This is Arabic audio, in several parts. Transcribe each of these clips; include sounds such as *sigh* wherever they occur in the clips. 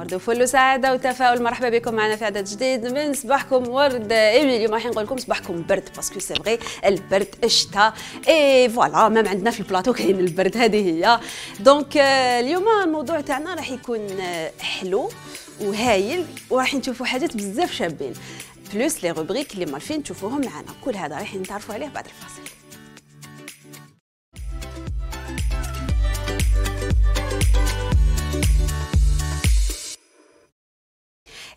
ورد وفل وسعاده وتفاؤل مرحبا بكم معنا في عدد جديد من صباحكم ورد ايمي اليوم راح نقول لكم صباحكم برد باسكو سي فغي البرد الشتاء اي فوالا مام عندنا في البلاطو *laughs* كاين البرد هذه هي دونك آه، اليوم الموضوع تاعنا راح يكون حلو وهايل وراح نشوفوا حاجات بزاف شابين بلوس لي روبريك اللي مالفين تشوفوهم معنا كل هذا راح نتعرفوا عليه بعد الفاصل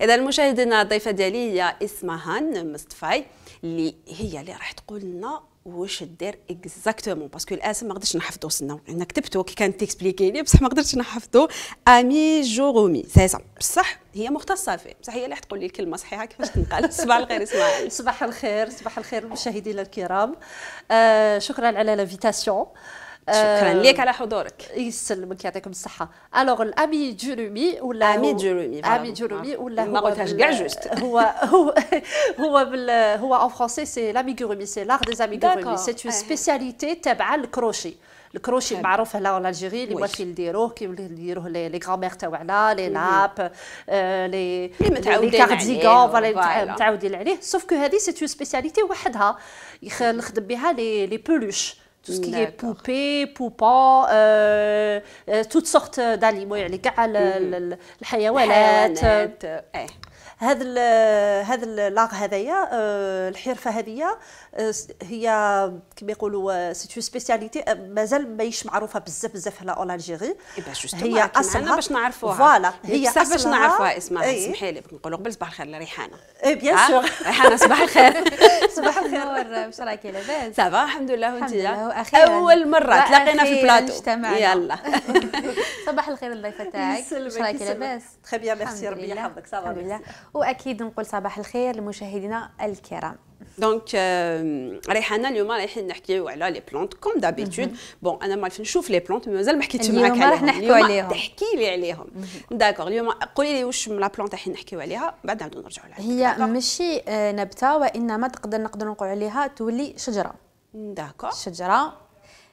اذا المشاهدين الضيفه ديالي هي اسمهان مصطفاي اللي هي اللي راح تقول لنا واش دير اكزاكتومون باسكو الاسم ما قدرتش نحفظو سنا انا كتبته كي كانت تيكسبليكي لي بصح ما قدرتش نحفظو امي جوغومي سيزا بصح هي مختصه فيه بصح هي اللي تقول لي الكلمه صحيحه كيفاش تنقال *laughs* صباح الخير اسماعيل صباح الخير صباح الخير المشاهدين الكرام آه شكرا على لافيتاسيون شكرا لك على حضورك يسلمك يعطيكم الصحه الوغ الامي جيرومي ولا امي جيرومي امي جيرومي ولا ما قلتهاش كاع جوست هو هو هو بال هو اون فرونسي سي لامي جيرومي سي لار دي زامي جيرومي سي تو سبيسياليتي تابعه للكروشي الكروشي المعروف هنا في الجيري اللي واش يديروه كيوليو يديروه لي غرامير تاعنا لي لاب لي لي كارديغون فوالا متعودين عليه سوف كو هذه سي تو سبيسياليتي وحدها نخدم بها لي بولوش tout ce qui est poupée, poupa, euh, euh, toutes sortes d'aliments, les الحيوانات هذا هذا لاغ هذايا آه، الحرفه هذيا آه، هي كما يقولوا سيتو آه، سبيسياليتي مازال ماهيش معروفه بزاف بزاف هنا اون الجيري هي اصلا باش نعرفوها فوالا هي اصلا باش نعرفوها اسمها اسمحي لي نقولوا قبل صباح الخير لريحانه اي بيان سور ريحانه صباح *laughs* الخير صباح الخير واش راكي لاباس صافا الحمد لله وانت اول مره تلاقينا في البلاطو يلا *laughs* صباح الخير الضيفه تاعك واش راكي لاباس تخي بيان ميرسي ربي يحفظك صافا واكيد نقول صباح الخير لمشاهدينا الكرام دونك ريحانه اليوم رايحين نحكيو على لي بلونت كوم دابيتود بون انا ما نشوف لي بلونت مازال ما حكيتش معاك عليهم راح نحكيو عليهم تحكي لي عليهم داكور اليوم قولي لي واش لا بلونت راح نحكيو عليها بعد نعاودو نرجعو لها هي ماشي آه، نبته وانما تقدر نقدر نقول عليها تولي شجره داكور شجره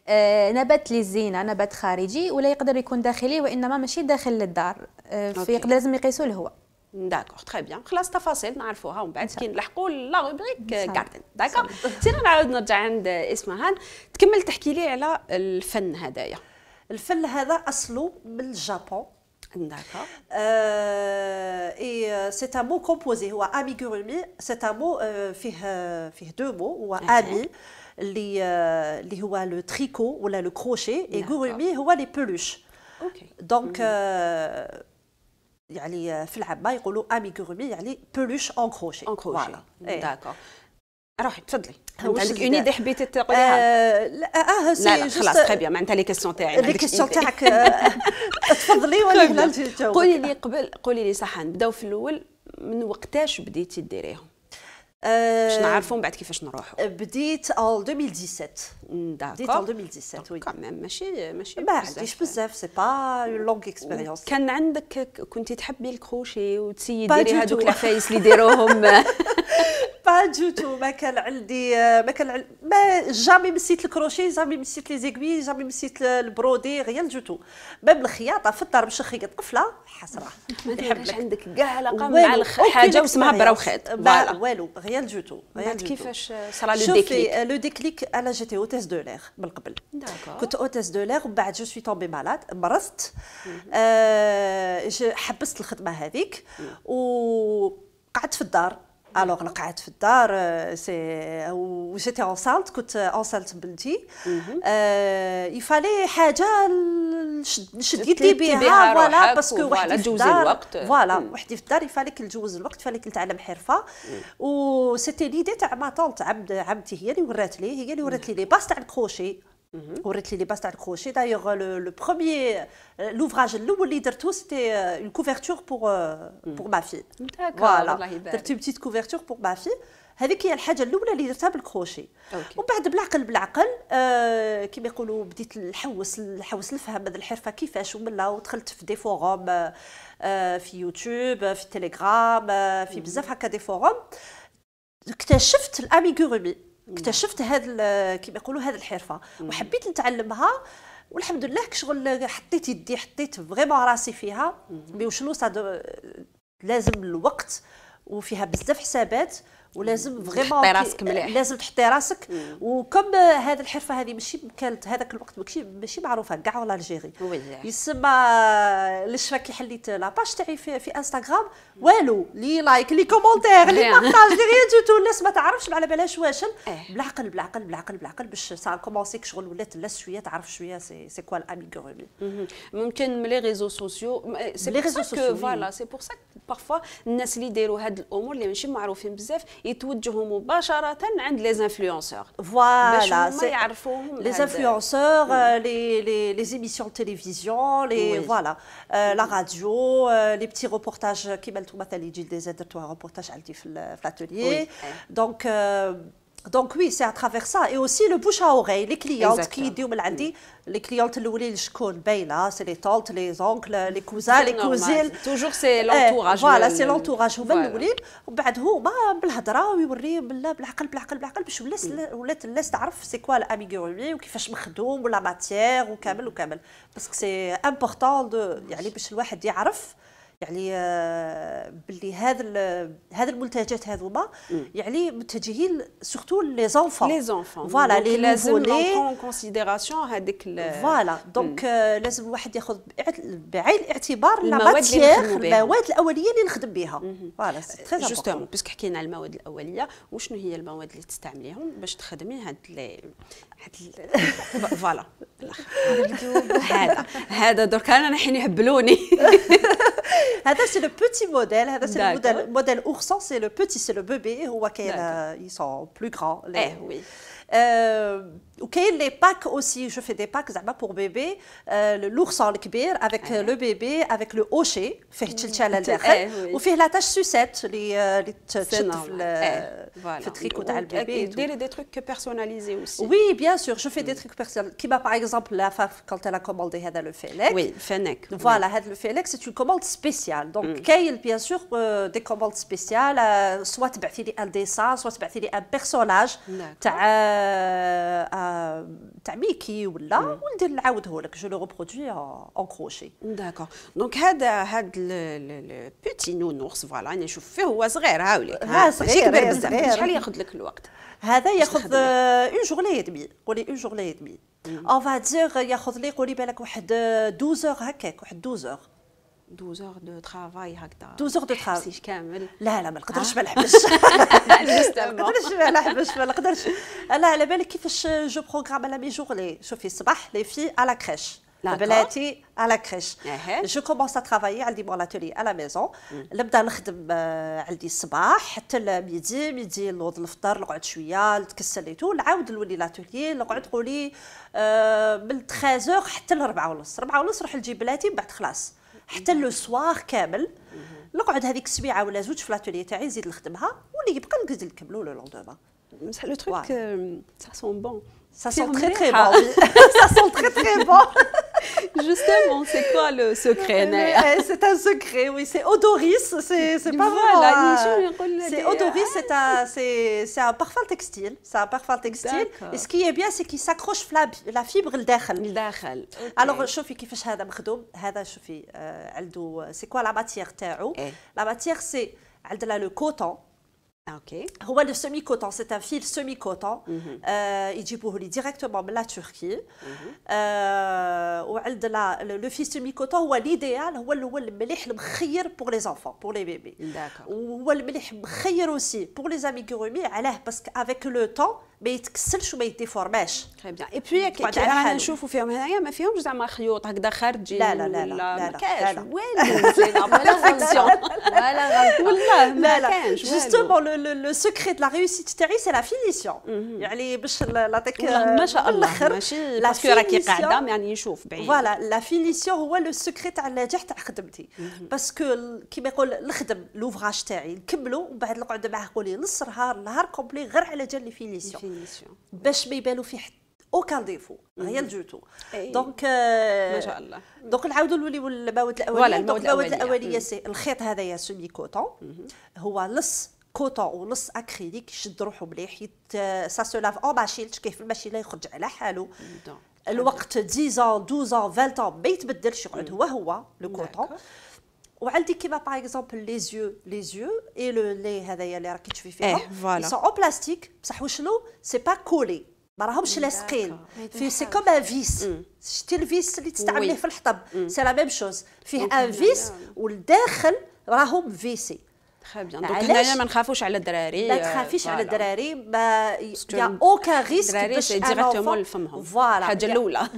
آه، نبات نبات للزينه نبات خارجي ولا يقدر يكون داخلي وانما ماشي داخل للدار آه، فيقدر لازم يقيسوا الهواء داكور تري بيان خلاص تفاصيل نعرفوها ومن بعد كي نلحقوا لا روبريك كارتن داكور سير نعاود نرجع عند اسمهان تكمل تحكي لي على الفن هذايا الفن هذا اصله من الجابون D'accord. Euh, et c'est un mot composé. Ou amigurumi, c'est un mot, euh, fait deux mots. Ou ami, les, est le tricot ou là, le crochet. Et gurumi, ou les peluches. Okay. Donc, mm. euh, يعني آه، في العامه يقولوا اميغورمي يعني بلوش انكروشي انكروشي داكور روحي تفضلي عندك اون ايدي حبيتي تقوليها آه لا سي آه، آه، لا, خلاص تري بيان معناتها لي كيستيون تاعي لي كيستيون تاعك تفضلي ولا قولي لي قبل قولي لي صح نبداو في الاول من وقتاش بديتي ديريهم باش آه، نعرفوا من بعد كيفاش نروحوا بديت ال 2017 بديت ال 2017 وي كامل ماشي ماشي ما عنديش بزاف سي با لونغ اكسبيريونس كان عندك كنتي تحبي الكروشي وتسيي ديري هذوك العفايس اللي يديروهم با دو تو ما كان عندي ما كان ما جامي مسيت الكروشي جامي مسيت لي زيكوي جامي مسيت البرودي غير دو تو باب الخياطه في الدار باش نخيط طفله حسره ما عندك كاع علاقه مع الحاجه واسمها براوخات والو ريال دو تو بعد كيفاش صرا لو ديكليك شوفي لو ديكليك انا جيتي اوتيس دو لير من قبل كنت اوتيس دو لير وبعد جو سوي طومبي مالاد مرضت آه حبست الخدمه هذيك وقعدت في الدار الوغ لقعت في الدار سي وجيتي اونسالت كنت اونسالت بنتي يفالي حاجه نشد يدي بها فوالا باسكو وحدي في الدار فوالا وحدي في الدار يفالك نجوز الوقت يفاليك نتعلم حرفه و سيتي ليدي تاع ما طونت عبد عمتي هي اللي ورات لي هي اللي ورات لي لي باس تاع الكروشي وريت لي لي باس تاع الكروشي دايوغ لو بروميي لوفراج الاول اللي درتو سيتي اون كوفرتور بور بور ما في فوالا درت بتيت كوفرتور بور ما في هذيك هي الحاجه الاولى اللي درتها بالكروشي ومن بعد بالعقل بالعقل آه يقولوا بديت نحوس نحوس نفهم هذه الحرفه كيفاش ومن ودخلت في دي فوروم آه في يوتيوب في تيليجرام آه في بزاف هكا دي فوروم اكتشفت الاميغوريمي اكتشفت هذا كيما يقولوا هذه الحرفه وحبيت نتعلمها والحمد لله كشغل حطيت يدي حطيت فريمون راسي فيها مي وشنو لازم الوقت وفيها بزاف حسابات ولازم فريمون تحطي راسك مليح لازم تحطي راسك وكم هذه الحرفه هذه ماشي كانت هذاك الوقت ماشي ماشي معروفه كاع ولا الجيري يسمى الشفا كي حليت لاباج تاعي في, في انستغرام والو لي لايك لي كومونتير لي بارتاج لي ريان توتو تو الناس ما تعرفش على بالهاش واش إيه. بالعقل بالعقل بالعقل بالعقل باش صار كومونسي شغل ولات لا شويه تعرف شويه سي سي كوا الاميغورمي ممكن من لي ريزو سوسيو سي لي ريزو سوسيو فوالا سي بور سا بارفوا الناس اللي يديروا هاد الامور اللي ماشي معروفين بزاف et tout du même au bazar à la fin les influenceurs voilà c'est les influenceurs euh, les les émissions télévision les voilà euh, la radio euh, les petits reportages qui meurt au matelot il dit des éditeurs reportage à l'atelier donc دونك وي سي اترافيغ سا اي اوسي لو بوش ا اوغي لي كليونت كي يديو من عندي لي كليونت الاولين شكون باينه سي لي طونت لي زونكل لي كوزان لي كوزين توجور سي لونتوراج فوالا سي لونتوراج هما الاولين وبعد هما بالهضره ويوري بالعقل بالعقل بالعقل باش ولات ولات الناس تعرف سي كوا الاميغوري وكيفاش مخدوم ولا ماتيير وكامل وكامل باسكو سي امبوغتون يعني باش الواحد يعرف يعني آه، باللي هذا هذا المنتجات هذوما يعني متجهين سورتو لي زونفون لي زونفون فوالا لي mm. euh, لازم نكون كونسيديراسيون هذيك فوالا دونك لازم الواحد ياخذ بعين الاعتبار لا ماتيير المواد الاوليه اللي نخدم بها فوالا تري جوستومون بيسك حكينا على المواد الاوليه وشنو هي المواد اللي تستعمليهم باش تخدمي هاد لي هاد *laughs* فوالا هذا هذا درك انا حين يهبلوني *laughs* Ah, c'est le petit modèle. Ah, c'est le modèle, oursan. C'est le petit, c'est le bébé. Ou ils sont plus grands. Eh oui. Euh, Ok, les packs aussi, je fais des packs va pour bébé, l'ours en lourd le avec euh, ah, le bébé, avec le hocher fait le l'intérieur, ou fait la tâche sucette, les euh, les eh, le tricot le bébé. Et des, des trucs personnalisés aussi. Oui, bien sûr, je fais des mm. trucs personnalisés. m'a par exemple, la FAF, quand elle a commandé hada, le Félec. Oui, Voilà, le c'est une commande spéciale. Donc, mm. bien sûr, euh, des commandes spéciales, soit tu soit un dessin, soit tu un personnage. un Euh, تاع ميكي ولا وندير نعاوده لك جو لو ريبرودوي اون كروشي داكور دونك هذا هذا بيتي نونورس فوالا انا نشوف فيه هو صغير هاوليك ها صغير بزاف شحال ياخذ لك الوقت هذا ياخذ اون جورني دمي قولي اون جورني دمي اون فادير ياخذ لي قولي بالك واحد 12 آه، هكاك واحد 12 دوزور دو ترافاي هكذا دوزور دو ترافاي حبسيش كامل لا لا ما نقدرش ah. ما نحبش *laughs* *laughs* ما نقدرش ما نحبش ما نقدرش انا على بالي كيفاش جو بروغرام انا مي جورني شوفي الصباح لي في لا كريش بلاتي ا لا كريش جو كومونس ترافاي عندي بون لاتولي على ميزون نبدا نخدم آه، عندي الصباح حتى الميدي ميدي نوض الفطر نقعد شويه نتكسل اي تو نعاود نولي لاتولي نقعد قولي آه، من 13 حتى ل 4 ونص 4 ونص نروح نجيب بلاتي من بعد خلاص حتى لو سوار كامل نقعد هذيك السبيعه ولا زوج في لاتولي تاعي نزيد نخدمها واللي يبقى نقدر نكملو لو لوندوما بصح لو تروك سا سون بون Ça sent très très ah. bon. *laughs* ça sent très très bon. Justement, c'est quoi le secret C'est un secret, oui. C'est odoris. C'est pas vraiment. C'est odoris, c'est un, ah. c'est un parfum textile. C'est un parfum textile. Et ce qui est bien, c'est qu'il s'accroche la, fibre le Alors, choufi كيفاش هذا مخدوم هذا شوفي la matière eh. La matière, la matière La matière, le ah, semi-coton, c'est un fil semi-coton. Mhm. Euh, il dit pour directement de la Turquie. Mhm. Euh, le, fil semi-coton, l'idéal, c'est le pour les enfants, pour les bébés. Ou le aussi pour les amis qui parce qu'avec le temps, ما يتكسلش وما يديفورماش طيب اي بوي كي رانا نشوفوا فيهم هنايا ما فيهمش زعما خيوط هكذا خارجي لا لا لا لا لا ما كاينش والو ولا فيكسيون ولا والله لا لا جوستومون لو سكري دو لا ريوسيت تاعي سي لا فينيسيون يعني باش نعطيك ما شاء الله ماشي باسكو راكي قاعده يعني نشوف بعيد فوالا لا فينيسيون هو لو سكري تاع النجاح تاع خدمتي باسكو كيما يقول نخدم لوفراج تاعي نكملو ومن بعد نقعد معاه قولي نص نهار نهار كومبلي غير على جال لي فينيسيون ميسيون باش ما يبانوا في حتى اوكان ديفو غير دو تو دونك آه ما شاء الله دونك نعاودوا نوليو للمواد الاوليه المواد الاوليه, سي الخيط هذايا سمي كوتون هو لص كوتون ونص اكريليك يشد روحه مليح سا سو لاف اون ماشيلتش كيف الماشيله يخرج على حاله الوقت 10 12 20 ما يتبدلش يقعد هو هو لو كوتون وعندي كيما باغ اكزومبل لي زيو لي زيو اي لو لي هذايا اللي راكي تشوفي فيهم إيه فوالا سون اون بلاستيك بصح وشنو سي با كولي ما راهمش لاصقين في سي كوم ان فيس شتي الفيس اللي تستعمليه في الحطب سي لا ميم شوز فيه ان فيس والداخل راهم فيسي بيان دونك هنايا ما نخافوش على الدراري ما تخافيش على الدراري يا اوكا ريسك الدراري سي ديريكتومون لفمهم فوالا الحاجه الاولى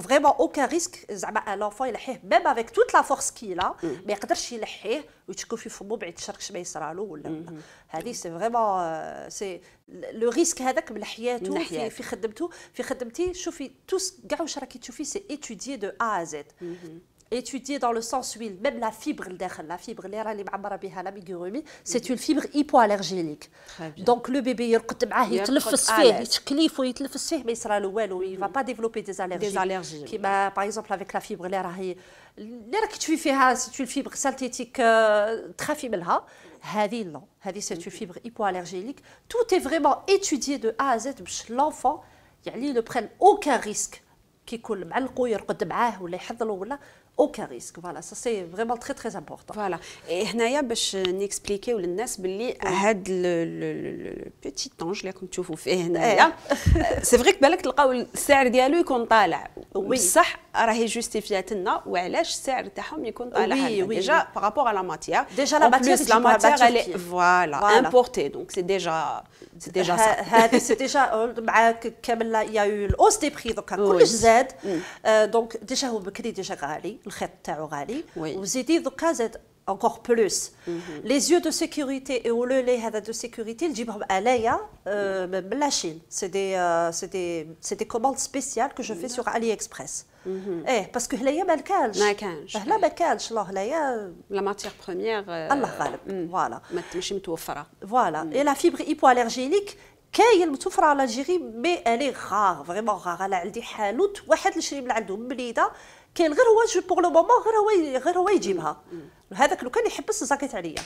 فريمون اوكا ريسك زعما لونفون يلحيه ميم افيك توت لا فورس كيلا ما يقدرش يلحيه ويتشكو في فمو بعيد الشركش ما يصرالو ولا mm-hmm. هذه سي فريمون سي لو ريسك هذاك من حياته في, في خدمته في خدمتي شوفي توس كاع واش راكي تشوفي سي ايتوديي دو ا زد étudié dans le sens huile, même la fibre, la fibre, c'est une fibre hypoallergénique. Donc le bébé, il ne va mhm. pas développer des allergies. Qui, par exemple, avec la fibre, hein, c'est une fibre synthétique euh, très faible. Hein. Non, c'est une mhm. fibre hypoallergénique. Tout est vraiment étudié de A à Z. L'enfant, il ne prend aucun risque. كي coule il يرقد معاه ولا اوكا ريسك فوالا سا سي فريمون تري تري امبورطون فوالا هنايا باش نيكسبليكيو للناس باللي هاد لو البوتي طونج اللي راكم تشوفوا فيه هنايا سي فري بالك تلقاو السعر ديالو يكون طالع بصح راهي جوستيفيات لنا وعلاش السعر تاعهم يكون طالع وي ديجا بارابور على لا ديجا لا ماتيير لا ماتيير فوالا امبورتي دونك سي ديجا سي ديجا هذا سي ديجا مع كامل يا يو الاوس دي بري دوكا كلش زاد دونك ديجا هو بكري ديجا غالي الخيط تاعو غالي oui. وزيدي دوكا زاد encore plus. Les yeux de sécurité et هذا دو de sécurité, انايا آه، من alaya, même la Chine. Euh، c'est des, c'est des, commandes spéciales que je fais sur AliExpress. Eh, parce que là, ما كانش ما كانش هلا ما كانش الله هنايا لا ماتيغ بروميير الله euh، غالب فوالا ما ماشي متوفره فوالا اي لا فيبر ايبو اليرجينيك كاين متوفره على الجيري مي الي غار فريمون غار انا عندي حانوت واحد نشري من عندهم بليده كاين غير هو بوغ لو مومون غير هو غير هو يجيبها هذاك لو كان يحبس زاكيت عليا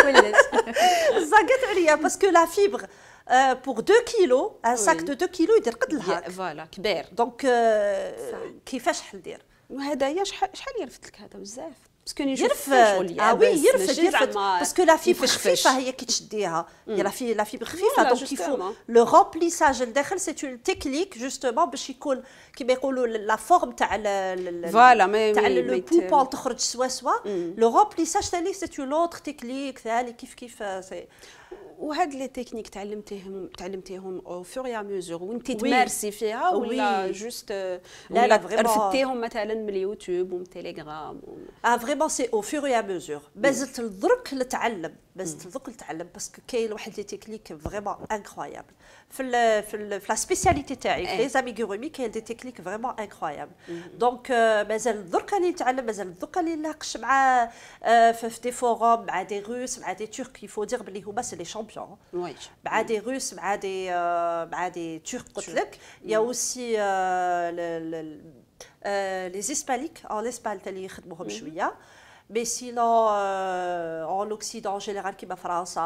*laughs* زاكيت عليا باسكو لا فيبر آه، بوغ 2 كيلو ان ساك دو 2 كيلو يدير قد الهاك فوالا كبير دونك euh، كيفاش حل دير وهذايا شحال شحال يرفد لك هذا بزاف باسكو ني يرفد اه وي ah ah يرفد يرفد باسكو لا فيبر خفيفه هي كي تشديها لا في لا فيبر خفيفه دونك كيفو لو رومبليساج لداخل سي اون تكنيك جوستومون باش يكون كيما يقولوا لا فورم تاع فوالا تاع لو بوبون تخرج سوا سوا لو رومبليساج ثاني سي اون اوتر تكنيك ثاني كيف كيف وهاد لي تكنيك تعلمتيهم تعلمتيهم او فور ميزور وانت تمارسي فيها ولا جوست لا لا رفدتيهم مثلا من اليوتيوب ومن تيليجرام اه فريمون سي او فوريا ميزور بازت درك نتعلم باش تذوق تعلم باسكو كاين واحد لي تكنيك فريمون انكرويابل في الـ في, الـ في لا سبيسياليتي تاعي في لي إيه. زاميغورومي كاين دي تكنيك فريمون انكرويابل دونك euh, مازال درك اللي نتعلم مازال درك اللي نناقش مع euh, في دي فوروم مع دي روس مع دي ترك يفو دير بلي هما سي لي شامبيون مع دي روس مع دي euh, مع دي ترك قلت لك يا اوسي لي اون اه الاسبان اللي يخدموهم شويه mais si là euh, en général qui m'a France,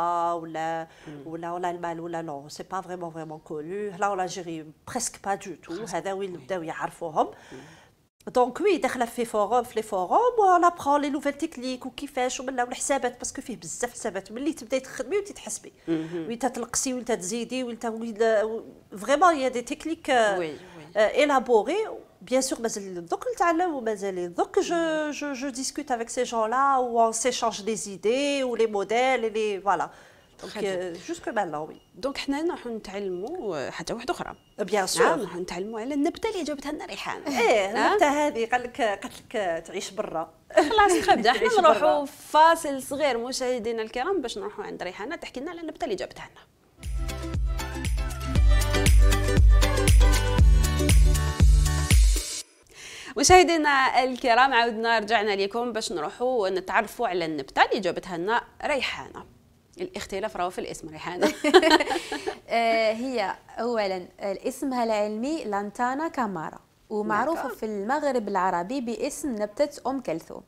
ou là hmm. ou là mal ou là non c'est pas vraiment vraiment connu. là on l'a géré presque pas du tout ah, C'est a hmm. donc oui a les forums on apprend les nouvelles techniques ou qui fait parce que mhm. euh, vraiment il y a des techniques euh, élaborées bien sûr, mais donc je, je, je discute avec ces gens-là où on s'échange des idées ou les modèles et les voilà. دونك جوسكو بالا وي دونك حنا راح نتعلموا حاجه واحده اخرى بيان سور نعم راح نتعلموا على النبته اللي جابتها لنا ريحان ايه النبته هذه قال لك قالت لك تعيش برا خلاص خبدا حنا نروحوا فاصل صغير مشاهدينا الكرام باش نروحوا عند ريحانه تحكي لنا على النبته اللي جابتها لنا مشاهدينا الكرام عاودنا رجعنا لكم باش نروحوا ونتعرفوا على النبته اللي جابتها لنا ريحانه الاختلاف راهو في الاسم ريحانه *laughs* آه، هي اولا اسمها العلمي لانتانا كامارا ومعروفه نعم. في المغرب العربي باسم نبته ام كلثوم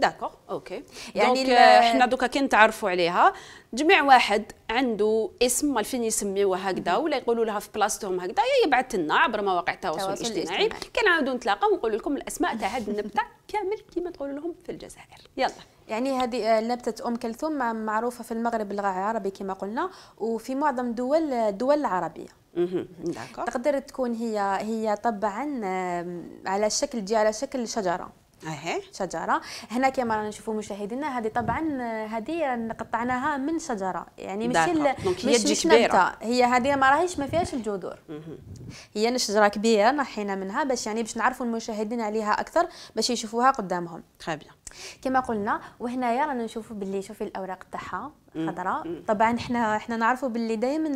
داكوغ اوكي يعني دونك euh, احنا دوكا كي نتعرفوا عليها جميع واحد عنده اسم فين يسميوه هكذا ولا يقولوا لها في بلاصتهم هكذا يا يبعث لنا عبر مواقع التواصل الاجتماعي كنعاودوا نتلاقاو ونقول لكم الاسماء تاع هاد النبته كامل كما تقولوا لهم في الجزائر يلا يعني هذه آه، نبتة أم كلثوم معروفة في المغرب العربي كما قلنا وفي معظم دول الدول آه، العربية تقدر تكون هي هي طبعا على شكل دي على شكل شجره اهي شجره هنا كما رانا نشوفوا مشاهدينا هذه طبعا هذه قطعناها من شجره يعني ماشي مش, مش, مش نبته هي هذه ما راهيش ما فيهاش الجذور هي شجره كبيره نحينا منها باش يعني باش نعرفوا المشاهدين عليها اكثر باش يشوفوها قدامهم تري طيب. بيان كما قلنا وهنايا رانا نشوفوا باللي شوفي الاوراق تاعها خضراء طبعا احنا احنا نعرفوا باللي دائما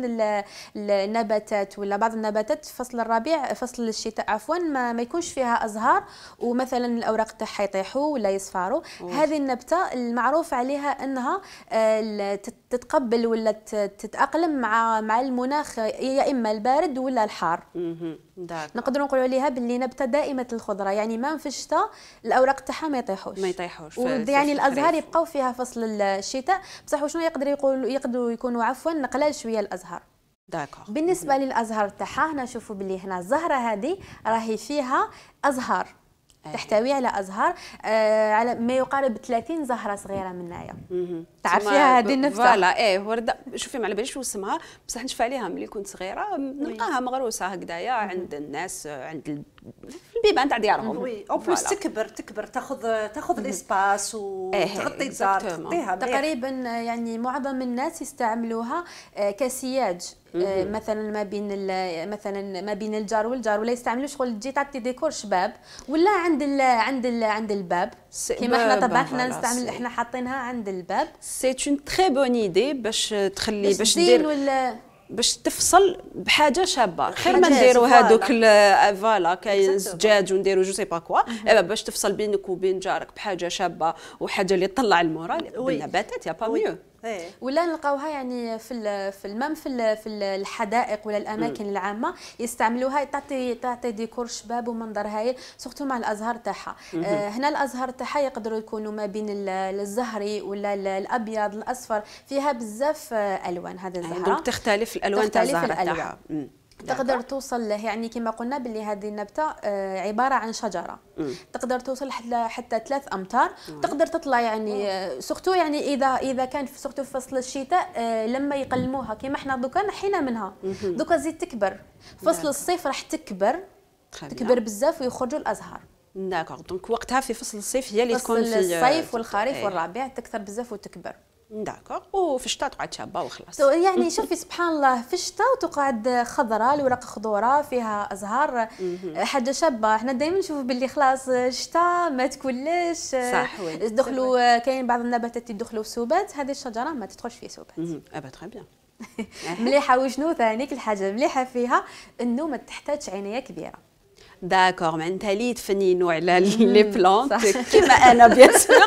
النباتات ولا بعض النباتات في فصل الربيع فصل الشتاء عفوا ما, ما يكونش فيها ازهار ومثلا الاوراق تاعها يطيحوا ولا يصفاروا هذه النبته المعروف عليها انها آه، تتقبل ولا تتاقلم مع مع المناخ يا اما البارد ولا الحار نقدروا نقولوا عليها باللي نبته دائمه الخضره يعني ما في الشتاء الاوراق تاعها ما يطيحوش ما يطيحوش يعني الازهار يبقاو فيها فصل الشتاء بصح وشنو يقدر يقول يقدروا يكونوا عفوا نقلال شويه الازهار داكور بالنسبه للازهار تاعها هنا شوفوا بلي هنا الزهره هذه راهي فيها ازهار أيوة. تحتوي على ازهار آه على ما يقارب 30 زهره صغيره من هنايا تعرفيها هذه النفسه فوالا ايه ورده شوفي ما على باليش وسمها بصح نشفى عليها ملي كنت صغيره نلقاها مغروسه هكذايا عند الناس عند البيبان تاع ديارهم وي او بلوس تكبر تكبر تاخذ تاخذ ليسباس وتغطي إيه، إيه، الدار تغطيها تقريبا يعني معظم الناس يستعملوها آه، كسياج آه، مثلا ما بين مثلا ما بين الجار والجار ولا يستعملوا شغل تجي تعطي ديكور شباب ولا عند الـ عند الـ عند الباب كيما احنا طبعا احنا نستعمل احنا حاطينها عند الباب سي اون تري بون ايدي باش تخلي باش دير ولا باش تفصل بحاجه شابه خير ما نديروا هذوك فوالا كاين زجاج ونديروا جو سي با كوا باش تفصل بينك وبين جارك بحاجه شابه وحاجه اللي تطلع المورال بالنباتات يا با ميو إيه. ولا نلقاوها يعني في في المام في في الحدائق ولا الاماكن العامه يستعملوها تعطي تعطي ديكور شباب ومنظر هايل سورتو مع الازهار تاعها آه، هنا الازهار تاعها يقدروا يكونوا ما بين الزهري ولا الابيض الاصفر فيها بزاف آه، الوان هذا يعني الزهره تختلف الالوان تاع الزهره تاعها تقدر نعم. توصل له يعني كما قلنا باللي هذه النبته آه، عباره عن شجره مم. تقدر توصل حتى ثلاث امتار مم. تقدر تطلع يعني آه، سختو يعني اذا اذا كان سختو في فصل الشتاء آه، لما يقلموها كما احنا دوكا نحينا منها دوكا زيد تكبر فصل نعم. الصيف راح تكبر تكبر بزاف ويخرجوا الازهار داكوغ نعم. دونك وقتها في فصل الصيف هي اللي تكون في الصيف والخريف إيه. والربيع تكثر بزاف وتكبر داكوغ وفي الشتاء تقعد شابه وخلاص يعني شوفي سبحان الله في الشتاء وتقعد خضراء الورق خضوره فيها ازهار حاجه شابه احنا دائما نشوف باللي خلاص الشتاء ما تكلش صح وين دخلوا كاين بعض النباتات يدخلوا في سوبات هذه الشجره ما تدخلش في سوبات ابا تري بيان *laughs* مليحه وشنو ثانيك الحاجه المليحه فيها انه ما تحتاجش عنايه كبيره داكور معناتها لي تفنينوا على لي بلونت كيما انا بيان سور *laughs*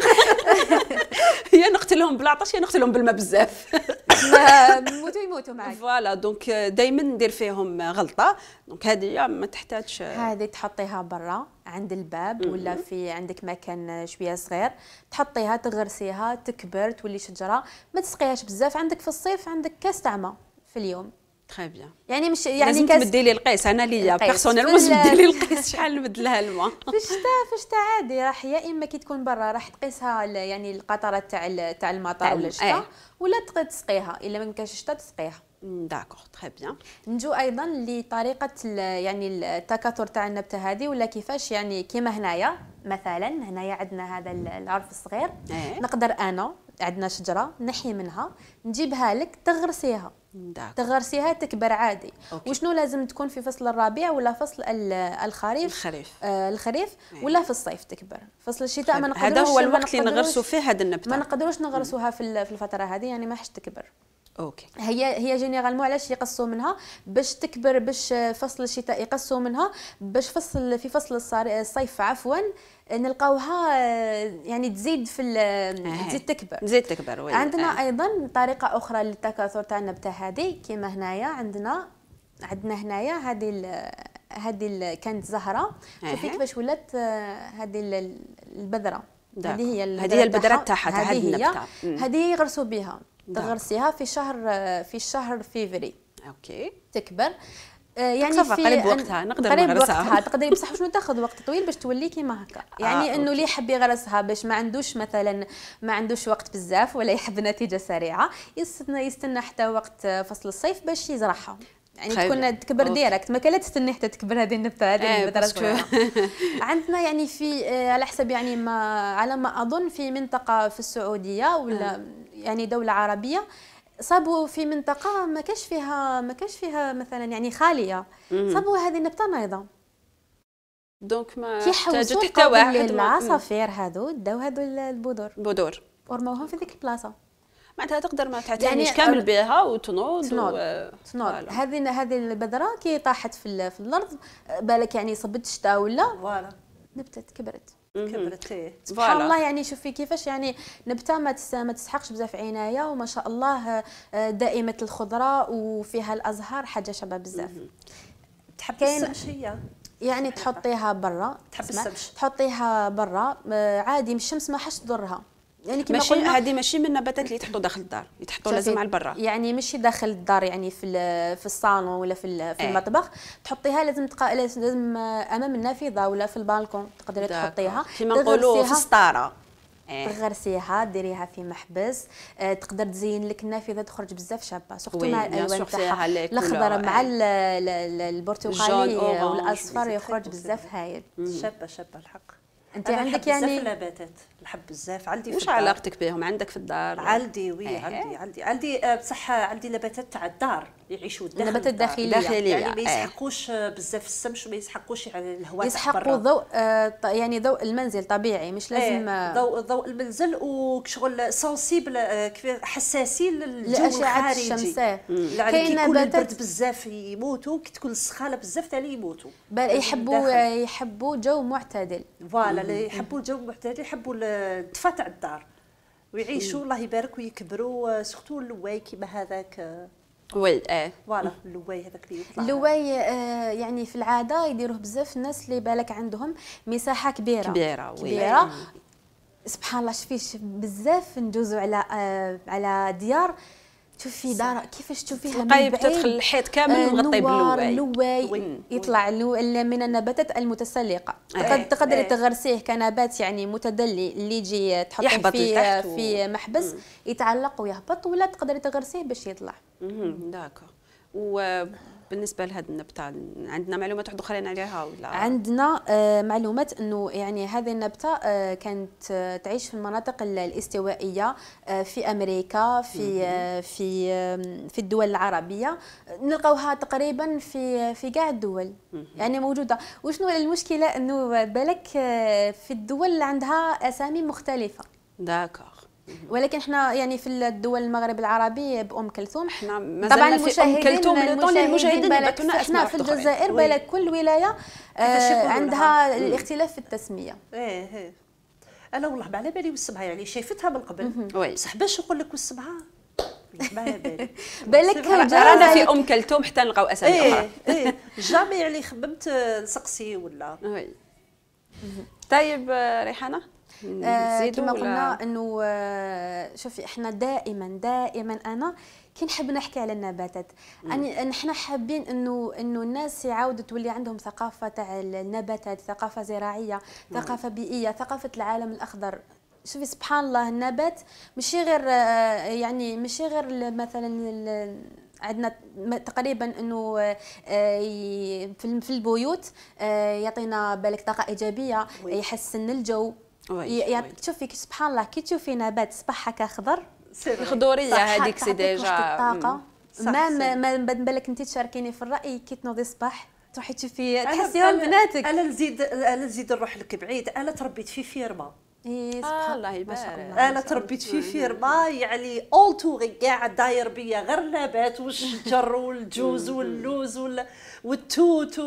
يا نقتلهم بالعطش يا نقتلهم بالما بزاف يموتوا يموتوا معاك فوالا دونك دائما ندير فيهم غلطه دونك هذه ما تحتاجش هذه تحطيها برا عند الباب ولا في عندك مكان شويه صغير تحطيها تغرسيها تكبر تولي شجره ما تسقيهاش بزاف عندك في الصيف عندك كاس تاع في اليوم تري بيان يعني مش يعني لازم كاس... تمدي لي القيس انا ليا بيرسونيل لازم تمدي لي القيس *laughs* شحال نبدلها الماء في الشتاء في الشتاء عادي راح يا اما كي تكون برا راح تقيسها يعني القطرات تاع تاع المطر ولا الشتاء إيه. ولا تسقيها الا ما كانش الشتاء تسقيها داكوغ تري بيان نجو ايضا لطريقه يعني التكاثر تاع النبته هذه ولا كيفاش يعني كيما هنايا مثلا هنايا عندنا هذا العرف الصغير أيه؟ نقدر انا عندنا شجره نحي منها نجيبها لك تغرسيها تغرسيها تكبر عادي أوكي. وشنو لازم تكون في فصل الربيع ولا فصل الخريف الخريف آه الخريف أيه. ولا في الصيف تكبر فصل الشتاء ما نقدروش هذا هو الوقت اللي نغرسوا فيه هذا النبته ما نقدروش نغرسوها في الفتره هذه يعني ما حش تكبر اوكي هي هي جينيرالمون علاش يقصوا منها باش تكبر باش فصل الشتاء يقصوا منها باش فصل في فصل الصيف عفوا نلقاوها يعني تزيد في تزيد تكبر تزيد تكبر وي. عندنا آه. ايضا طريقه اخرى للتكاثر تاع النبته هذه كيما هنايا عندنا عندنا هنايا هذه هذه كانت زهره شوفي كيفاش ولات آه، هذه البذره هذه هي هذه البذره تاعها هذه هذه هذه يغرسوا بها تغرسيها في شهر في شهر فيفري اوكي تكبر آه، يعني في قريب وقتها نقدر قريب وقتها تقدري بصح شنو تاخذ وقت طويل باش تولي كيما هكا آه، يعني آه انه اللي يحب يغرسها باش ما عندوش مثلا ما عندوش وقت بزاف ولا يحب نتيجه سريعه يستنى يستنى حتى وقت آه، فصل الصيف باش يزرعها يعني خير. تكون تكبر ديريكت ما كان تستني حتى تكبر هذه النبته هذه آه المدرسه *laughs* عندنا يعني في آه، على حسب يعني ما على ما اظن في منطقه في السعوديه ولا آه. يعني دوله عربيه صابوا في منطقه ما كاش فيها ما كاش فيها مثلا يعني خاليه صابوا هذه النبته نايضه دونك ما كيحوسوا حتى واحد العصافير هذو داو هذو البذور بذور ورموهم في ذيك البلاصه معناتها تقدر ما تعتنيش يعني كامل بها وتنوض تنوض و... تنوض هذه هذه البذره كي طاحت في, في الارض بالك يعني صبت الشتاء ولا فوالا نبتت كبرت كبرت إيه. سبحان الله يعني شوفي كيفاش يعني نبته ما ما تسحقش بزاف عنايه وما شاء الله آه، دائمه الخضره وفيها الازهار حاجه شابه بزاف تحب السمشيه يعني تحطيها برا تحب السمش تحطيها برا آه، عادي الشمس ما حش تضرها يعني كما قلنا هذه ماشي من النباتات اللي تحطوا داخل الدار يتحطوا لازم على برا يعني ماشي داخل الدار يعني في في الصالون ولا في في إيه. المطبخ تحطيها لازم تقا... لازم امام النافذه ولا في البالكون تقدري تحطيها كما نقولوا في الستاره إيه. تغرسيها ديريها في محبس آه، تقدر تزين لك النافذه تخرج بزاف شابه سورتو مع الالوان تاعها الاخضر مع إيه. البرتقالي والاصفر يخرج بزاف هايل شابه شابه الحق انت عندك يعني نباتات نحب بزاف عندي واش علاقتك بهم عندك في الدار عندي وي إيه. عندي عندي عندي آه، بصح عندي نباتات تاع الدار يعيشوا داخل النباتات الداخليه داخلية. يعني ما إيه. يسحقوش آه، بزاف الشمس وما يسحقوش الهواء يسحقوا ضوء آه، يعني ضوء المنزل طبيعي مش إيه، لازم ضوء ضوء المنزل وشغل سونسيبل حساسين للجو الخارجي يعني كي البرد بزاف يموتوا كي تكون السخاله بزاف ثاني يموتوا يحبوا يحبوا جو معتدل فوالا يحبوا الجو معتدل يحبوا الدفا تاع الدار ويعيشوا الله يبارك ويكبروا سورتو اللواي كيما هذاك وي اه فوالا اللواي هذاك اللي يطلع اللواي آه، يعني في العاده يديروه بزاف الناس اللي بالك عندهم مساحه كبيره كبيره وي كبيره سبحان الله شفيه بزاف ندوزو على آه على ديار تشوفي دار كيفاش تشوفيها من بعيد تدخل الحيط كامل مغطي آه، باللواي اللواي يطلع من النباتات المتسلقه إيه، تقد تقدري إيه. تغرسيه كنبات يعني متدلي اللي يجي تحطيه في في محبس يتعلق ويهبط ولا تقدري تغرسيه باش يطلع داكور بالنسبه لهاد النبته عندنا معلومات واحده اخرين عليها ولا عندنا آه، معلومات انه يعني هذه النبته آه، كانت آه، تعيش في المناطق الاستوائيه في امريكا في في في الدول العربيه نلقاوها تقريبا في في كاع الدول يعني موجوده وشنو المشكله انه بالك في الدول عندها اسامي مختلفه داكور ولكن احنا يعني في الدول المغرب العربي بام كلثوم حنا طبعا المشاهدين ام كلثوم المشاهدين احنا في الجزائر بالك كل ولايه آه عندها الاختلاف في التسميه ايه ايه انا والله على بالي والسبعه يعني شايفتها من قبل بصح باش نقول لك والسبعه بالك *laughs* رانا في ام كلثوم حتى نلقاو اسامي ايه ايه جامي يعني خممت نسقسي ولا طيب آه، ريحانه آه، كما قلنا انه آه، شوفي احنا دائما دائما انا كي نحب نحكي على النباتات يعني نحن حابين انه انه الناس يعاودوا تولي عندهم ثقافه تاع النباتات ثقافه زراعيه ثقافه بيئيه ثقافه العالم الاخضر شوفي سبحان الله النبات ماشي غير آه، يعني ماشي غير مثلا عندنا تقريبا انه في البيوت يعطينا بالك طاقه ايجابيه يحسن الجو يعني تشوفي سبحان الله كي تشوفي نبات صباح هكا خضر خضوريه هذيك سي ديجا الطاقه ما ما بالك انت تشاركيني في الراي كي تنوضي الصباح تروحي تشوفي تحسي بناتك انا نزيد انا نزيد نروح لك بعيد انا تربيت في فيرما إيه آه الله انا تربيت في فيرما يعني اول تو كاع داير بيا غير النبات والشجر والجوز واللوز والتوت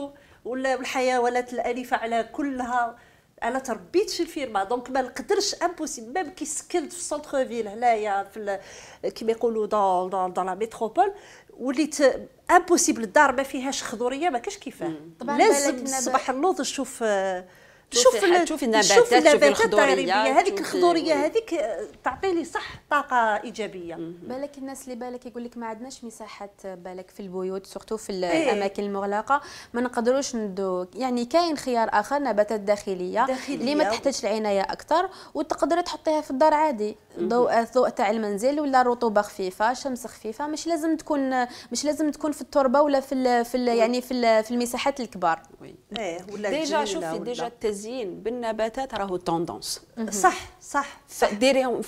والحيوانات الاليفه على كلها انا تربيت في الفيرما دونك ما نقدرش امبوسيبل ميم كي سكنت في سونتر فيل هنايا في كيما يقولوا دون دون دون لا ميتروبول وليت امبوسيبل الدار ما فيهاش خضوريه ما كاش كيفاه لازم الصباح النوض نشوف آه، تشوف تشوف النباتات تشوف الخضوريه هذيك الخضوريه هذيك آه، تعطي لي صح طاقه ايجابيه بالك الناس اللي بالك يقول لك ما عندناش مساحات آه، بالك في البيوت سورتو في إيه. الاماكن المغلقه ما نقدروش ندو يعني كاين خيار اخر نباتات داخليه اللي ما تحتاجش العنايه اكثر وتقدر تحطيها في الدار عادي ضوء الضوء تاع المنزل ولا رطوبه خفيفه شمس خفيفه مش لازم تكون مش لازم تكون في التربه ولا في الـ في الـ يعني في الـ في المساحات الكبار وي إيه، ديجا شوفي ديجا التزيين بالنباتات راهو توندونس صح صح ديريهم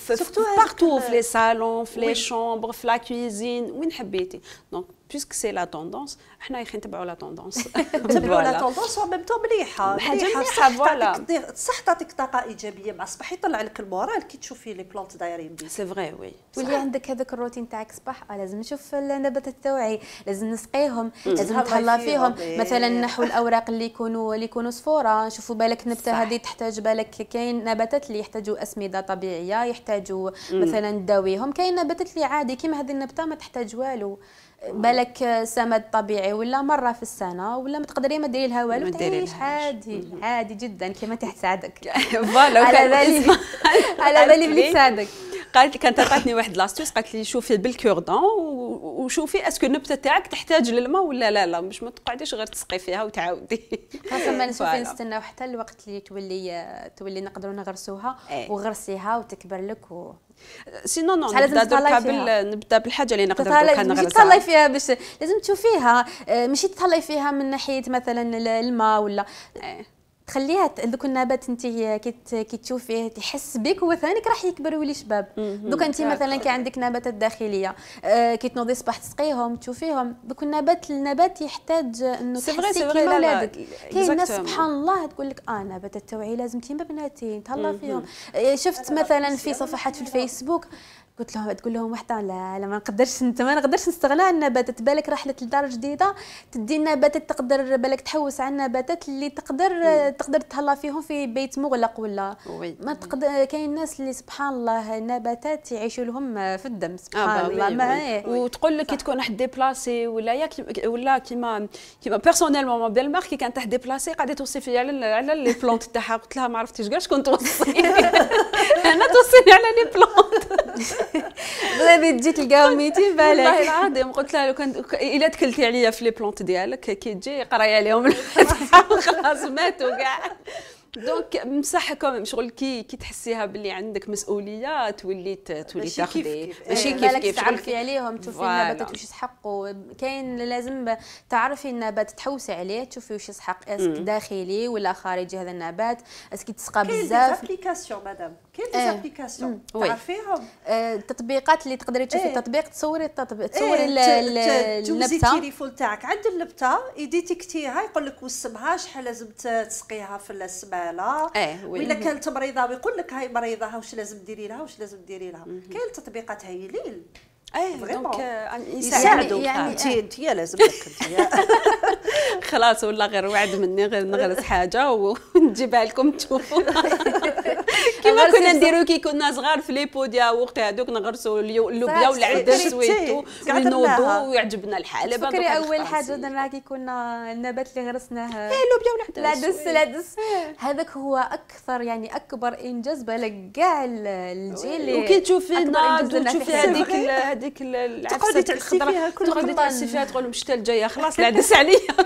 بارتو في لي صالون في لي شومبر في لا كويزين وين حبيتي دونك بيسك سي لا توندونس حنا يا اخي نتبعوا لا *laughs* توندونس نتبعوا لا توندونس وميم تو مليحه حاجه مليحه فوالا صح تعطيك طاقه ايجابيه مع الصباح يطلع لك المورال كي تشوفي لي بلونت دايرين بيك سي فري وي تولي عندك هذاك الروتين تاعك صباح آه، لازم نشوف النباتات التوعي لازم نسقيهم لازم نتهلا فيهم مثلا نحو الاوراق اللي يكونوا اللي يكونوا صفوره نشوفوا بالك النبته هذه تحتاج بالك كاين نباتات اللي يحتاجوا اسمده طبيعيه يحتاجوا مثلا تداويهم كاين نباتات اللي عادي كيما هذه النبته ما تحتاج والو بالك سمد طبيعي ولا مره في السنه ولا ما تقدري ما ديري لها والو تعيش عادي عادي جدا كما تساعدك *laughs* فوالا على بالي *laughs* على بالي بلي تساعدك قالت كانت عطاتني واحد لاستوس قالت لي شوفي بالكوردون وشوفي اسكو النبته تاعك تحتاج للماء ولا لا لا مش ما تقعديش غير تسقي فيها وتعاودي خاصه ما نسوفي *laughs* نستناو حتى الوقت اللي تولي تولي نقدروا نغرسوها ايه. وغرسيها وتكبر لك و... سينو نو نبدا دركا بال... نبدا بالحاجه اللي نقدر دركا نغرسها تطلعي فيها باش لازم تشوفيها آه، ماشي تطلعي فيها من ناحيه مثلا الماء ولا ايه. تخليها دوك النبات انت كي تشوفيه تحس بك هو ثاني راح يكبر ويولي شباب دوك انت مثلا كي عندك نباتات داخليه آه، كي تنوضي الصباح تسقيهم تشوفيهم دوك النبات النبات يحتاج انه تحسي كيما ولادك كاين ناس سبحان الله تقول لك اه نبات التوعيه لازم كيما بناتي نتهلا فيهم آه، شفت مثلا في صفحات في الفيسبوك قلت لهم تقول لهم وحده لا لا ما نقدرش انت ما نقدرش نستغنى عن النباتات بالك رحلت لدار جديده تدي النباتات تقدر بالك تحوس على النباتات اللي تقدر مم. تقدر تهلا فيهم في بيت مغلق ولا وي. ما تقدر كاين ناس اللي سبحان الله النباتات يعيشوا لهم في الدم آه، سبحان آه الله ما وتقول لك كي تكون واحد ديبلاسي ولا يا ولا كيما كيما بيرسونيل مون بيل مارك كي كانت ديبلاسي قاعده توصف لي على على لي بلونت تاعها قلت لها ما عرفتيش كاع شكون توصي *laughs* انا توصيني على لي بلونت *laughs* بلادي تجي تلقاهم ميتين بالك والله العظيم قلت لها لو كان الا تكلتي عليا في لي بلونت ديالك كي تجي قراي عليهم *laughs* خلاص ماتوا كاع دونك بصح شغل كي كي تحسيها باللي عندك مسؤوليه تولي تولي تاخذي ماشي كيف كيف تعرفي عليهم تشوفي النبات واش يسحقوا كاين لازم تعرفي النبات تحوسي عليه تشوفي واش يسحق اسك داخلي ولا خارجي هذا النبات اسك تسقى بزاف كاين مدام كاين آه، دي زابليكاسيون تعرفيهم آه، التطبيقات اللي تقدري تشوفي إيه. التطبيق تصوري التطبيق إيه، تصوري تجوزي التليفون تاعك عند اللبته يديتيكتيها يقول لك وسبها شحال لازم تسقيها في الزباله إيه، ولا كانت مريضه ويقول لك هاي مريضه واش لازم ديري لها واش لازم ديري لها كاين التطبيقات ليل ايه دونك يساعدوا آه، يعني, يعني, يعني, يعني انت انت لازم *laughs* *laughs* خلاص ولا غير وعد مني غير نغرس حاجه ونجيبها لكم تشوفوا *laughs* كيما كنا نديرو كي كنا صغار في لي بوديا وقت هذوك نغرسوا اللوبيا والعدس ويتو ونوضو ويعجبنا الحال فكري اول حاجه درنا كي كنا النبات اللي غرسناه إيه، اللوبيا والعدس العدس العدس إيه. هذاك هو اكثر يعني اكبر انجاز بالك كاع الجيل وكي تشوفي تشوفي هذيك *laughs* هذيك العدس تقعدي تعسي فيها تقعدي تعسي فيها تقول لهم الجايه خلاص العدس عليا *laughs* *laughs*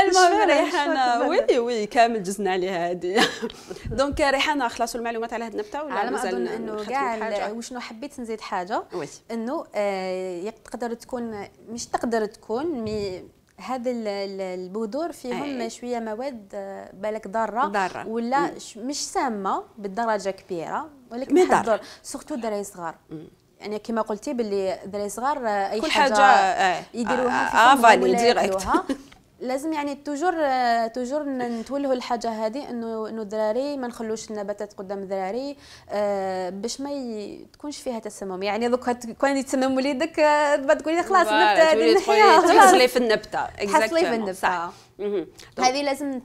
المهم ريحانه وي وي كامل جزنا عليها هذه *laughs* دونك ريحانه خلصوا المعلومات على هذه النبته ولا على ما اظن انه كاع وشنو حبيت نزيد حاجه انه آه، تقدر تكون مش تقدر تكون مي هذا البذور فيهم أي. شويه مواد آه، بالك ضاره ضاره ولا مش سامه بالدرجه كبيره ولكن تضر سورتو دراري صغار يعني كما قلتي باللي دري صغار آه، اي كل حاجه, حاجة آه، آه، يديروها اه فالي ديريكت *laughs* لازم يعني توجور توجور نتولهوا الحاجه هذه انه انه الدراري ما نخلوش النباتات قدام الدراري آه باش ما تكونش فيها تسمم يعني دوك كون يتسمم وليدك تقولي خلاص النبته هذه نحيها تحصلي في النبته تحصلي في النبته هذه لازم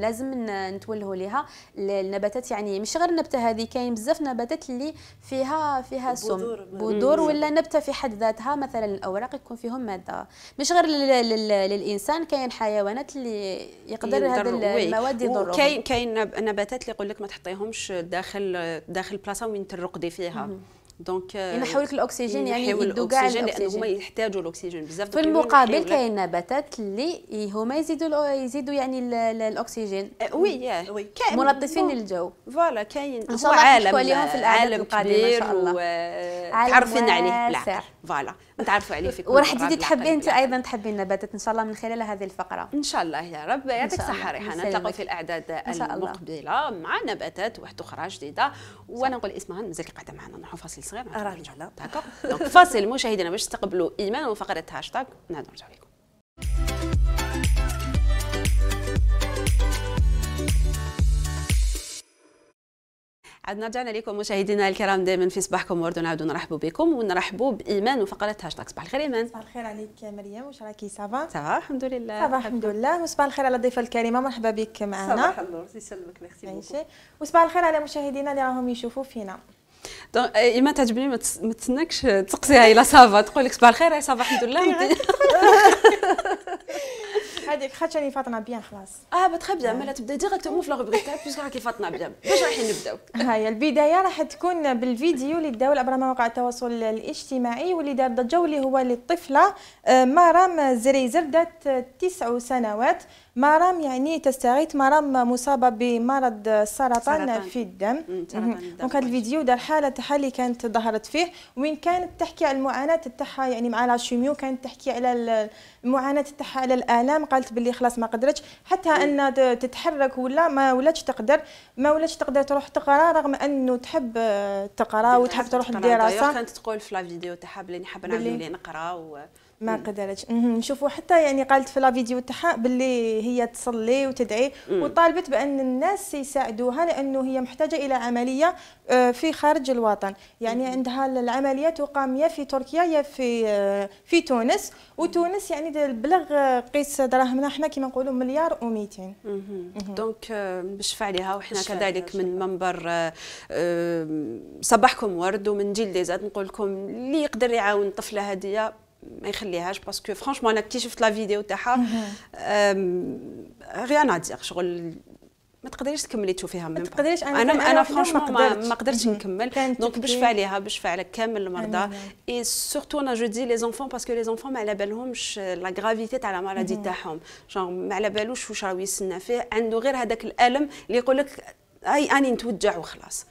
لازم نتولهوا لها النباتات يعني مش غير النبته هذه كاين بزاف نباتات اللي فيها فيها سم بذور, ولا نبته في حد ذاتها مثلا الاوراق يكون فيهم ماده مش غير للانسان كاين حيوانات اللي يقدر هذه المواد يضرهم كاين كاين نباتات اللي يقول لك ما تحطيهمش داخل داخل بلاصه وين ترقدي فيها مم. دونك ينحيو لك الاكسجين يعني يدو كاع الاكسجين لانه هما يحتاجوا الاكسجين بزاف في المقابل كاين نباتات اللي هما يزيدوا يزيدوا يعني الاكسجين أه، وي وي ملطفين للجو فوالا كاين هو شاء عالم في العالم كبير تعرفين عليه بالعقل فوالا نتعرفوا عليه في كل وراح تزيدي تحبي انت ايضا تحبي النباتات ان شاء الله من خلال هذه الفقره ان شاء الله يا رب يعطيك الصحه ريحانه نتلاقوا في الاعداد المقبله مع نباتات واحده اخرى جديده وانا نقول اسمها مازال قاعده معنا نروحوا فاصل صغير راه لا دونك فاصل مشاهدينا باش تستقبلوا ايمان وفقره هاشتاغ نعاودوا نرجعوا لكم عدنا رجعنا لكم مشاهدينا الكرام دائما في صباحكم ورد ونعاودو نرحبوا بكم ونرحبوا بايمان وفقره هاشتاغ صباح الخير ايمان صباح الخير عليك مريم واش راكي صافا صافا الحمد لله صباح الحمد لله وصباح الخير على الضيفه الكريمه مرحبا بك معنا صباح النور يسلمك ميرسي بوكو وصباح الخير على مشاهدينا اللي راهم يشوفوا فينا دونك ايما تعجبني ما تسناكش تسقسيها الا صافا تقول لك صباح الخير صافا الحمد لله هذيك خاطر راني فاطنا بيان خلاص اه با تخي بيان مالا تبدا ديريكتومون في لوغبريك تاعك باسكو راكي فاطنا بيان باش رايحين نبداو هاي البدايه راح تكون بالفيديو اللي داو عبر مواقع التواصل الاجتماعي واللي دار ضجه واللي هو للطفله مرام زريزر ذات تسع سنوات مرام يعني تستعيد مرام مصابة بمرض السرطان في الدم دونك هذا الفيديو دار حالة تاعها اللي كانت ظهرت فيه وين كانت تحكي على المعاناة تاعها يعني مع شيميو كانت تحكي على المعاناة تاعها على الآلام قالت باللي خلاص ما قدرتش حتى أن تتحرك ولا ما ولاتش تقدر ما ولاتش تقدر تروح تقرا رغم أنه تحب تقرا وتحب تروح الدراسة كانت تقول في لا فيديو تاعها بلي حابة نعاود نقرا و... ما قدرتش نشوفوا حتى يعني قالت في لا فيديو تاعها باللي هي تصلي وتدعي وطالبت بان الناس يساعدوها لانه هي محتاجه الى عمليه آه، في خارج الوطن يعني عندها العمليه تقام يا في تركيا يا في آه، في تونس وتونس يعني بلغ آه، قيس دراهمنا احنا كما نقولوا مليار و200 دونك بشفع عليها وحنا كذلك من منبر صباحكم ورد ومن جيل نقول لكم اللي يقدر يعاون الطفله هذه ما يخليهاش باسكو فرانشمون انا كي شفت لا فيديو تاعها ريان ادير شغل ما تقدريش تكملي تشوفيها ما تقدريش انا انا, أنا فرانشمون ما, ما قدرتش نكمل دونك باش فعليها باش على كامل المرضى اي أيوة. سورتو انا جو دي لي زونفون باسكو لي زونفون ما على بالهمش لا غرافيتي تاع لا مالادي تاعهم جونغ ما على بالوش واش راهو يسنى فيه عنده غير هذاك الالم اللي يقول لك اي اني نتوجع وخلاص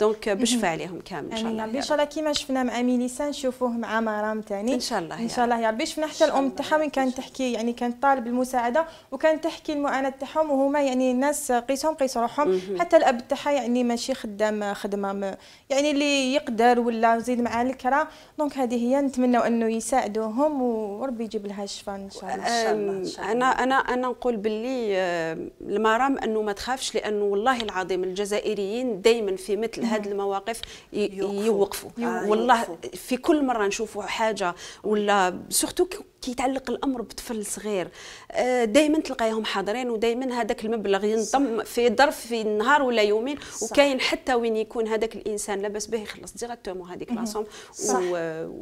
دونك بشفى عليهم كامل ان شاء الله ان شاء الله كيما شفنا مع ميليسا نشوفوه مع مرام تاني ان شاء الله ان شاء الله يا ربي شفنا حتى الام تاعها وين كانت تحكي يعني كانت طالب المساعده وكانت تحكي المعاناه تاعهم وهما يعني الناس قيسهم قيس روحهم حتى الاب تاعها يعني ماشي خدام خدمه يعني اللي يقدر ولا زيد مع الكرا دونك هذه هي نتمنوا انه يساعدوهم وربي يجيب لها الشفاء ان شاء الله ان شاء الله انا انا انا نقول باللي آه، المرام انه ما تخافش لانه والله العظيم المقدم الجزائريين دائما في مثل هذه المواقف يوقفوا, يوقفوا. آه، والله في كل مره نشوفوا حاجه ولا سورتو كيتعلق الامر بطفل صغير آه، دائما تلقايهم حاضرين ودائما هذاك المبلغ ينضم صح. في ظرف في نهار ولا يومين وكاين حتى وين يكون هذاك الانسان لاباس به يخلص ديراكتومون هذيك لاسوم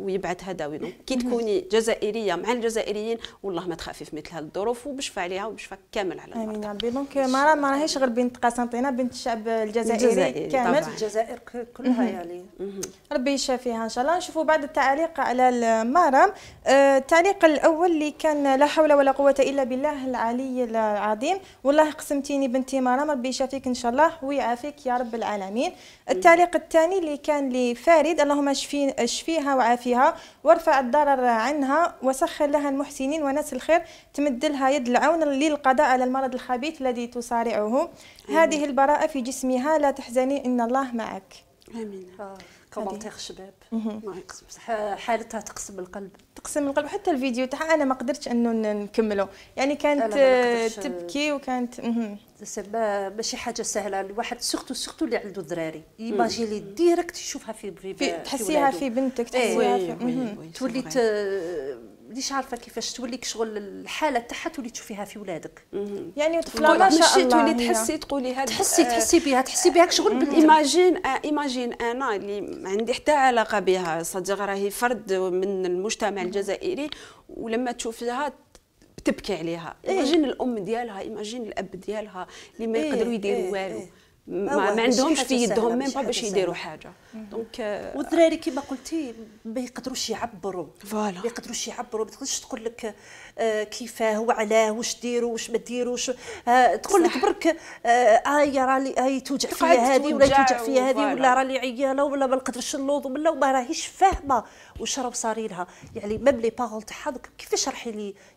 ويبعث هذا دونك كي تكوني جزائريه مع الجزائريين والله ما تخافي في مثل هذه الظروف وبشفى عليها وبشفى كامل على المرضى امين ربي دونك ما ما راهيش غير بنت قسنطينه بنت الشعب الجزائري, الجزائري كامل طبعا. الجزائر كلها يعني ربي يشافيها ان شاء الله نشوفوا بعض التعليق على المرام آه، التعليق الاول اللي كان لا حول ولا قوه الا بالله العلي العظيم والله قسمتيني بنتي مرام ربي يشافيك ان شاء الله ويعافيك يا رب العالمين التعليق الثاني اللي كان لفارد اللهم اشفي اشفيها وعافيها وارفع الضرر عنها وسخر لها المحسنين وناس الخير تمد لها يد العون للقضاء على المرض الخبيث الذي تصارعه هذه البراءه في جسمها لا تحزني ان الله معك امين آه. كومونتير شباب بصح حالتها تقسم القلب تقسم القلب حتى الفيديو تاعها انا ما قدرتش انه نكمله يعني كانت تبكي وكانت ماشي حاجه سهله الواحد سورتو سورتو اللي عنده ذراري ايماجي اللي ديريكت يشوفها في, في, تحسيها في بنتك تحسيها إيه. في تولي مانيش عارفه كيفاش توليك شغل الحاله تاعها تولي تشوفيها في ولادك يعني طفله ما شاء الله تولي تحسي تقولي هذا تحسي تحسي آه، بها تحسي بها شغل ايماجين آه، ايماجين انا اللي ما عندي حتى علاقه بها صديق راهي فرد من المجتمع الجزائري ولما تشوفيها تبكي عليها إيه. ايماجين الام ديالها ايماجين الاب ديالها اللي ما إيه، يقدروا يديروا إيه، والو ما, عندهمش في يدهم ميم با باش يديروا حاجه دونك والدراري كما قلتي ما يقدروش يعبروا فوالا ما يقدروش يعبروا ما تقدرش تقول لك آه، كيفاه وعلاه واش ديروا واش ما ديروش آه، تقول لك برك اي آه، راني اي توجع فيا هذه ولا توجع فيا هذه ولا راني عياله ولا ما نقدرش نوض ولا ما راهيش فاهمه والشرا وصاري لها يعني ميم لي باغون تاعها كيفاش راح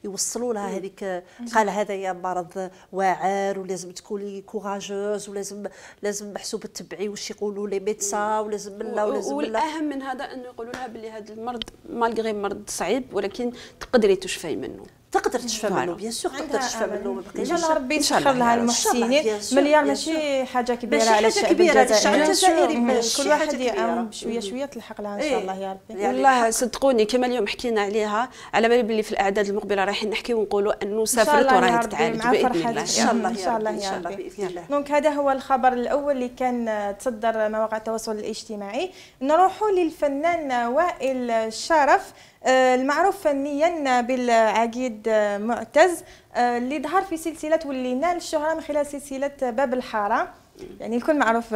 يوصلوا لها هذيك قال هذا يا مرض واعر ولازم تكوني كوراجوز ولازم لازم محسوب تبعي واش يقولوا لي ميدسا ولازم لا ولازم لا والاهم من هذا انه يقولوا لها بلي هذا المرض مالغري مرض صعيب ولكن تقدري تشفي منه تقدر تشفى منه بيان سور تقدر تشفى منه ما بقيش ان شاء الله ربي يسخر لها المحسنين مليار ماشي حاجه كبيره على الشعب كبيره الشعب الجزائري كل واحد يعاون شويه شويه تلحق لها ان إيه. شاء الله يا ربي يعني والله صدقوني كما اليوم حكينا عليها على بالي بلي في الاعداد المقبله رايحين نحكي ونقولوا انه سافرت وراها تتعالج باذن الله ان شاء الله ان شاء الله يا ربي دونك هذا هو الخبر الاول اللي كان تصدر مواقع التواصل الاجتماعي نروحوا للفنان وائل شرف آه، المعروف فنيا بالعقيد آه، معتز آه، اللي ظهر في سلسله واللي نال الشهره من خلال سلسله باب الحاره يعني الكل معروف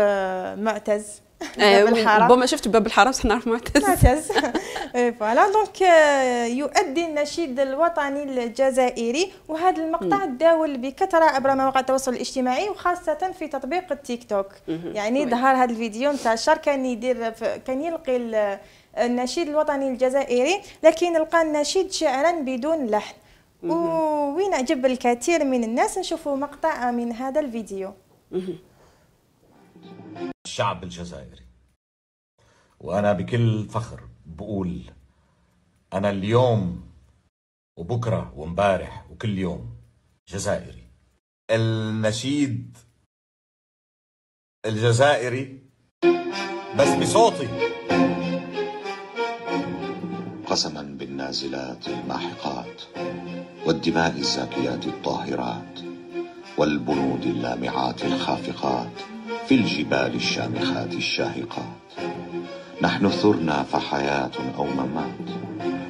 معتز باب الحاره ربما شفت باب الحاره بصح نعرف معتز معتز *laughs* *laughs* إيه، فوالا دونك يؤدي النشيد الوطني الجزائري وهذا المقطع تداول بكثره عبر مواقع التواصل الاجتماعي وخاصه في تطبيق التيك توك يعني طيب. ظهر هذا الفيديو انتشر كان يدير كان يلقي النشيد الوطني الجزائري لكن لقى النشيد شعرا بدون لحن وين أعجب الكثير من الناس نشوفوا مقطع من هذا الفيديو الشعب الجزائري وأنا بكل فخر بقول أنا اليوم وبكرة ومبارح وكل يوم جزائري النشيد الجزائري بس بصوتي قسما بالنازلات الماحقات والدماء الزاكيات الطاهرات والبنود اللامعات الخافقات في الجبال الشامخات الشاهقات نحن ثرنا فحياة أو ممات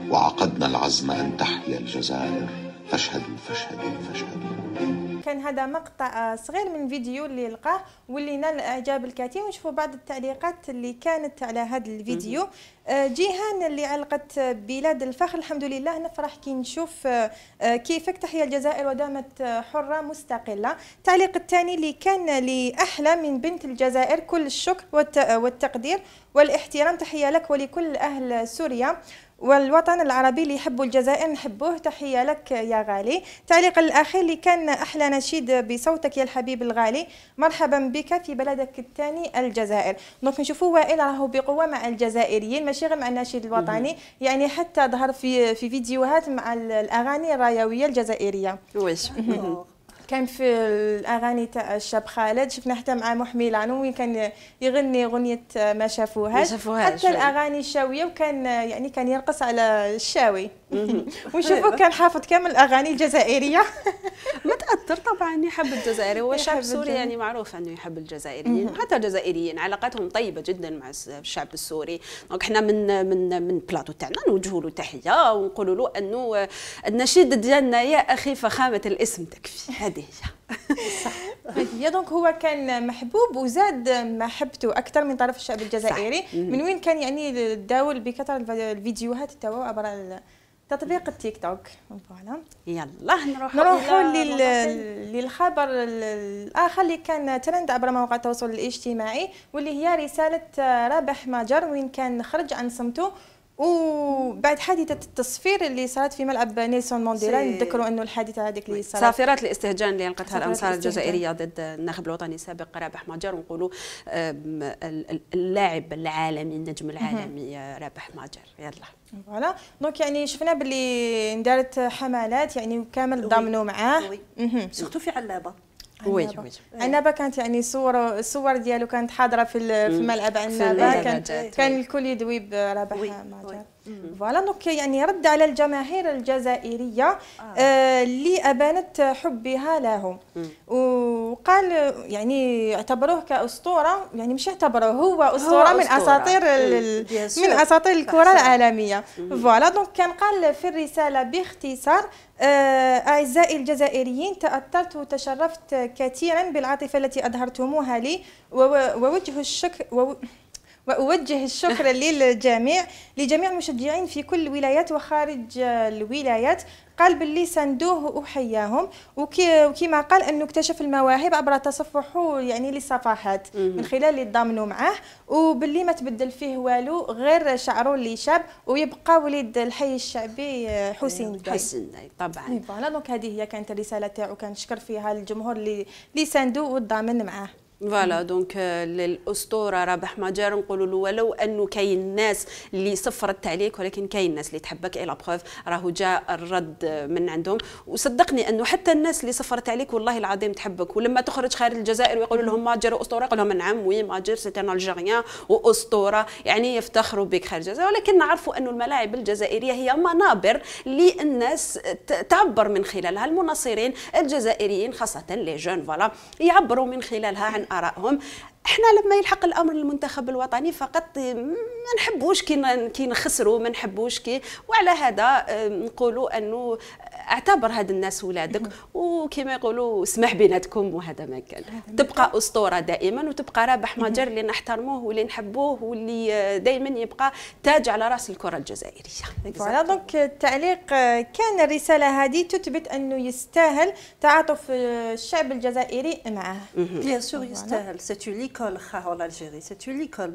وعقدنا العزم أن تحيا الجزائر فاشهدوا فاشهدوا فاشهدوا كان هذا مقطع آه، صغير من فيديو اللي لقاه واللي نال اعجاب الكثير ونشوفوا بعض التعليقات اللي كانت على هذا الفيديو آه، جيهان اللي علقت بلاد الفخر الحمد لله نفرح كي نشوف آه، كيفك تحيا الجزائر ودامت حره مستقله التعليق الثاني اللي كان لاحلى من بنت الجزائر كل الشكر والتقدير والاحترام تحيه لك ولكل اهل سوريا والوطن العربي اللي يحبوا الجزائر نحبوه تحية لك يا غالي تعليق الأخير اللي كان أحلى نشيد بصوتك يا الحبيب الغالي مرحبا بك في بلدك الثاني الجزائر دونك نشوفوا وائل راهو بقوة مع الجزائريين ماشي غير مع النشيد الوطني يعني حتى ظهر في في فيديوهات مع الأغاني الرايوية الجزائرية واش *laughs* كان في الاغاني تاع الشاب خالد شفنا حتى مع محمي العنوي كان يغني اغنيه ما شافوهاش حتى شوي. الاغاني الشاويه وكان يعني كان يرقص على الشاوي ونشوفوك طيب. كان حافظ كامل الاغاني الجزائريه *laughs* متاثر طبعا يحب الجزائري هو السوري يعني معروف انه يحب الجزائريين حتى الجزائريين علاقاتهم طيبه جدا مع الشعب السوري دونك احنا من من من بلاطو تاعنا نوجهوا له تحيه ونقولوا له انه النشيد ديالنا يا اخي فخامه الاسم تكفي هذه هي صح هي دونك هو كان محبوب وزاد محبته اكثر من طرف الشعب الجزائري من وين كان يعني داول بكثره الفيديوهات تاعو عبر تطبيق التيك توك فوالا يلا نروح نروحوا لل... للخبر الاخر اللي كان ترند عبر مواقع التواصل الاجتماعي واللي هي رساله آه، رابح ماجر وين كان خرج عن سمته وبعد حادثه التصفير اللي صارت في ملعب نيلسون مانديلا نتذكروا انه الحادثه هذيك اللي صارت صافرات الاستهجان اللي القتها الانصار الجزائريه ضد الناخب الوطني السابق رابح ماجر ونقولوا اللاعب العالمي النجم العالمي رابح ماجر يلا فوالا دونك يعني شفنا باللي اندارت حملات يعني كامل ضامنوا معاه سورتو في علابه وي وي عنابه كانت يعني صور الصور ديالو كانت حاضره في, في ملعب عنابه كان كان الكل يدوي برابح ماجد فوالا دونك يعني رد على الجماهير الجزائريه آه. اللي آه، ابانت حبها له وقال يعني اعتبروه كاسطوره يعني مش اعتبروه هو اسطوره, هو من اساطير من اساطير الكره العالميه فوالا دونك كان قال في الرساله باختصار آه، أعزائي الجزائريين تأثرت وتشرفت كثيرا بالعاطفة التي أظهرتموها لي ووجه الشكر وأوجه الشكر *laughs* للجميع لجميع المشجعين في كل الولايات وخارج الولايات قال باللي ساندوه وحياهم وكي وكما قال انه اكتشف المواهب عبر تصفحه يعني للصفحات من خلال اللي تضامنوا معاه وباللي ما تبدل فيه والو غير شعره اللي شاب ويبقى وليد الحي الشعبي آه، حسين حسين طبعا فوالا دونك هذه هي كانت الرساله تاعو كنشكر فيها الجمهور اللي سندوه وتضامن معاه فوالا دونك الاسطوره رابح مجار نقولوا له ولو انه كاين الناس اللي صفرت عليك ولكن كاين الناس اللي تحبك اي لا بروف راهو جا الرد من عندهم وصدقني انه حتى الناس اللي صفرت عليك والله العظيم تحبك ولما تخرج خارج الجزائر ويقولوا لهم ماجر اسطوره يقول لهم نعم وي ماجر سيت ان الجيريان واسطوره يعني يفتخروا بك خارج الجزائر ولكن نعرفوا انه الملاعب الجزائريه هي منابر للناس تعبر من خلالها المناصرين الجزائريين خاصه لي جون فوالا يعبروا من خلالها عن ارائهم احنا لما يلحق الامر المنتخب الوطني فقط ما نحبوش كي كي نخسروا ما نحبوش كي وعلى هذا آه، نقولوا انه اعتبر هاد الناس ولادك وكما يقولوا اسمح بيناتكم وهذا ما كان تبقى اسطوره دائما وتبقى رابح مجر اللي نحترموه واللي نحبوه واللي دائما يبقى تاج على راس الكره الجزائريه فوالا دونك التعليق كان الرساله هذه تثبت انه يستاهل تعاطف الشعب الجزائري معاه بيان سور يستاهل تو ليكول خاه الجيري تو ليكول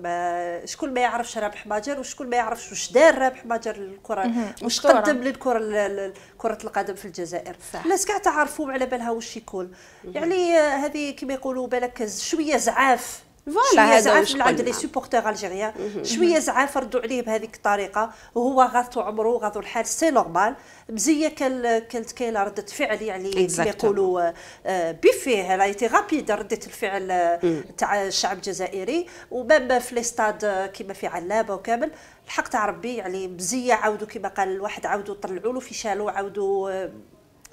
شكون ما يعرفش رابح مجر وشكون ما يعرفش واش دار رابح مجر للكره واش قدم للكره كره القدم الادب في الجزائر صح. الناس كاع تعرفوا على بالها واش يكون يعني آه، هذه كما يقولوا بالك شويه زعاف شويه زعاف من عند لي سوبورتور الجيريان شويه زعاف ردوا عليه بهذيك الطريقه وهو غاثو عمره غاثو الحال سي نورمال مزيه كانت كاينه رده فعل يعني كما يقولوا بفيه لا رابيد رده الفعل آه، تاع الشعب الجزائري وباب في لي ستاد آه، كما في علابه وكامل الحق تاع ربي يعني مزيه عاودوا كما قال الواحد عاودوا طلعوا له في شالو عاودوا آه،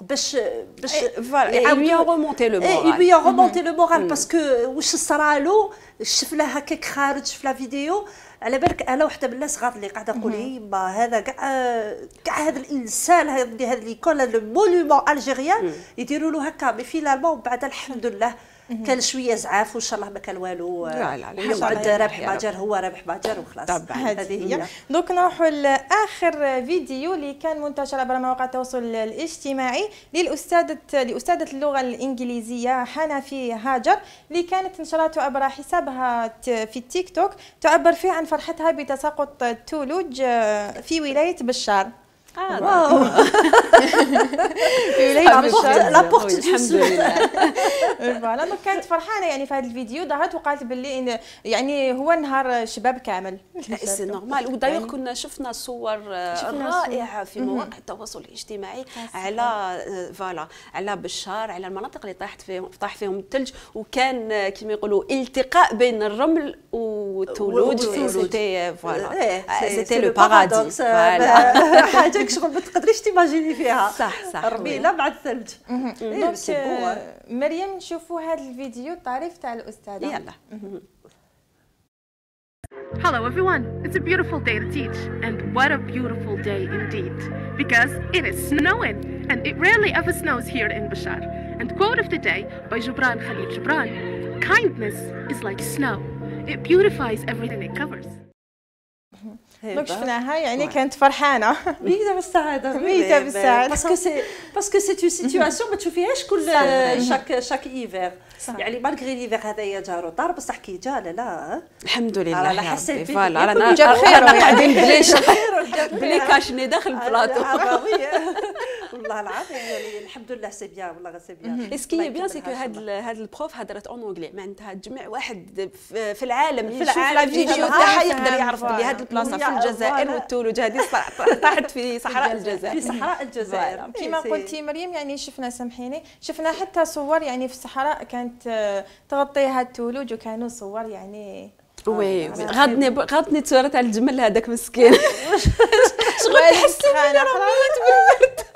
باش باش إيه، يعاودوا ريمونتي لو مورال يبيا ريمونتي لو مورال باسكو واش صرا صرالو شفنا هكاك خارج في لا فيديو على بالك انا وحده من الناس غاد اللي قاعده نقول mm-hmm. يما إيه، هذا كاع كاع هذا الانسان هذا اللي كول لو المونيمون الجيريان mm. يديروا له هكا مي فينالمون بعد الحمد لله كان شويه زعاف وان شاء الله ما كان والو آه، لا لا يقعد رابح باجر هو رابح باجر وخلاص طبعا هذه هي دوك نروحوا لاخر فيديو اللي كان منتشر عبر مواقع التواصل الاجتماعي للاستاذه لاستاذه اللغه الانجليزيه حنفي هاجر اللي كانت نشرته عبر حسابها في التيك توك تعبر فيه عن فرحتها بتساقط الثلوج آه، في ولايه بشار Ah, wow. لا بورت دو فوالا دونك كانت فرحانه يعني في هذا الفيديو ظهرت وقالت باللي يعني هو نهار شباب كامل سي نورمال ودايوغ كنا آه، شفنا صور رائعه في مواقع التواصل الاجتماعي على آه، فوالا على بشار على المناطق اللي طاحت فيهم طاح فيهم الثلج وكان آه، كما يقولوا التقاء بين الرمل والثلوج سيتي فوالا سيتي لو بارادوكس حاجه هذيك شغل ما تقدريش تيماجيني فيها صح صح رميله مع الثلج مريم نشوفوا هذا الفيديو الطريف تاع الاستاذه يلا Hello everyone, it's a beautiful day to teach, and what a beautiful day indeed, because it is snowing, and it rarely ever snows here in Bashar. And quote of the day by Jubran Khalid Jubran kindness is like snow, it beautifies everything it covers. طيب، ما شفناها يعني كانت فرحانه *laughs* ميته بالسعاده *laughs* ميته بالسعاده باسكو سي باسكو سي سيتياسيون ما تشوفيهاش كل شاك شاك ايفر يعني مالغري ليفير هذايا جارو طار بصح كي جا لا لا آه. الحمد آه، لله على حسيت فوالا رانا جاب *laughs* خير قاعدين بليش بلي كاشني داخل البلاطو آه، والله العظيم يعني الحمد لله سي بيان والله سي بيان اسكي بيان سي كو هاد هاد البروف هدرت اون اونغلي معناتها تجمع واحد في العالم في العالم فيديو تاعها يقدر يعرف بلي هاد البلاصه الجزائر والثلوج هذه طاحت في صحراء الجزائر في صحراء الجزائر كما إيه، قلتي مريم يعني شفنا سامحيني شفنا حتى صور يعني في الصحراء كانت آه، تغطيها الثلوج وكانوا صور يعني وي غادني غادني تصويره تاع الجمل هذاك مسكين *laughs* شغل تحسي بالرميات بالبرد *laughs*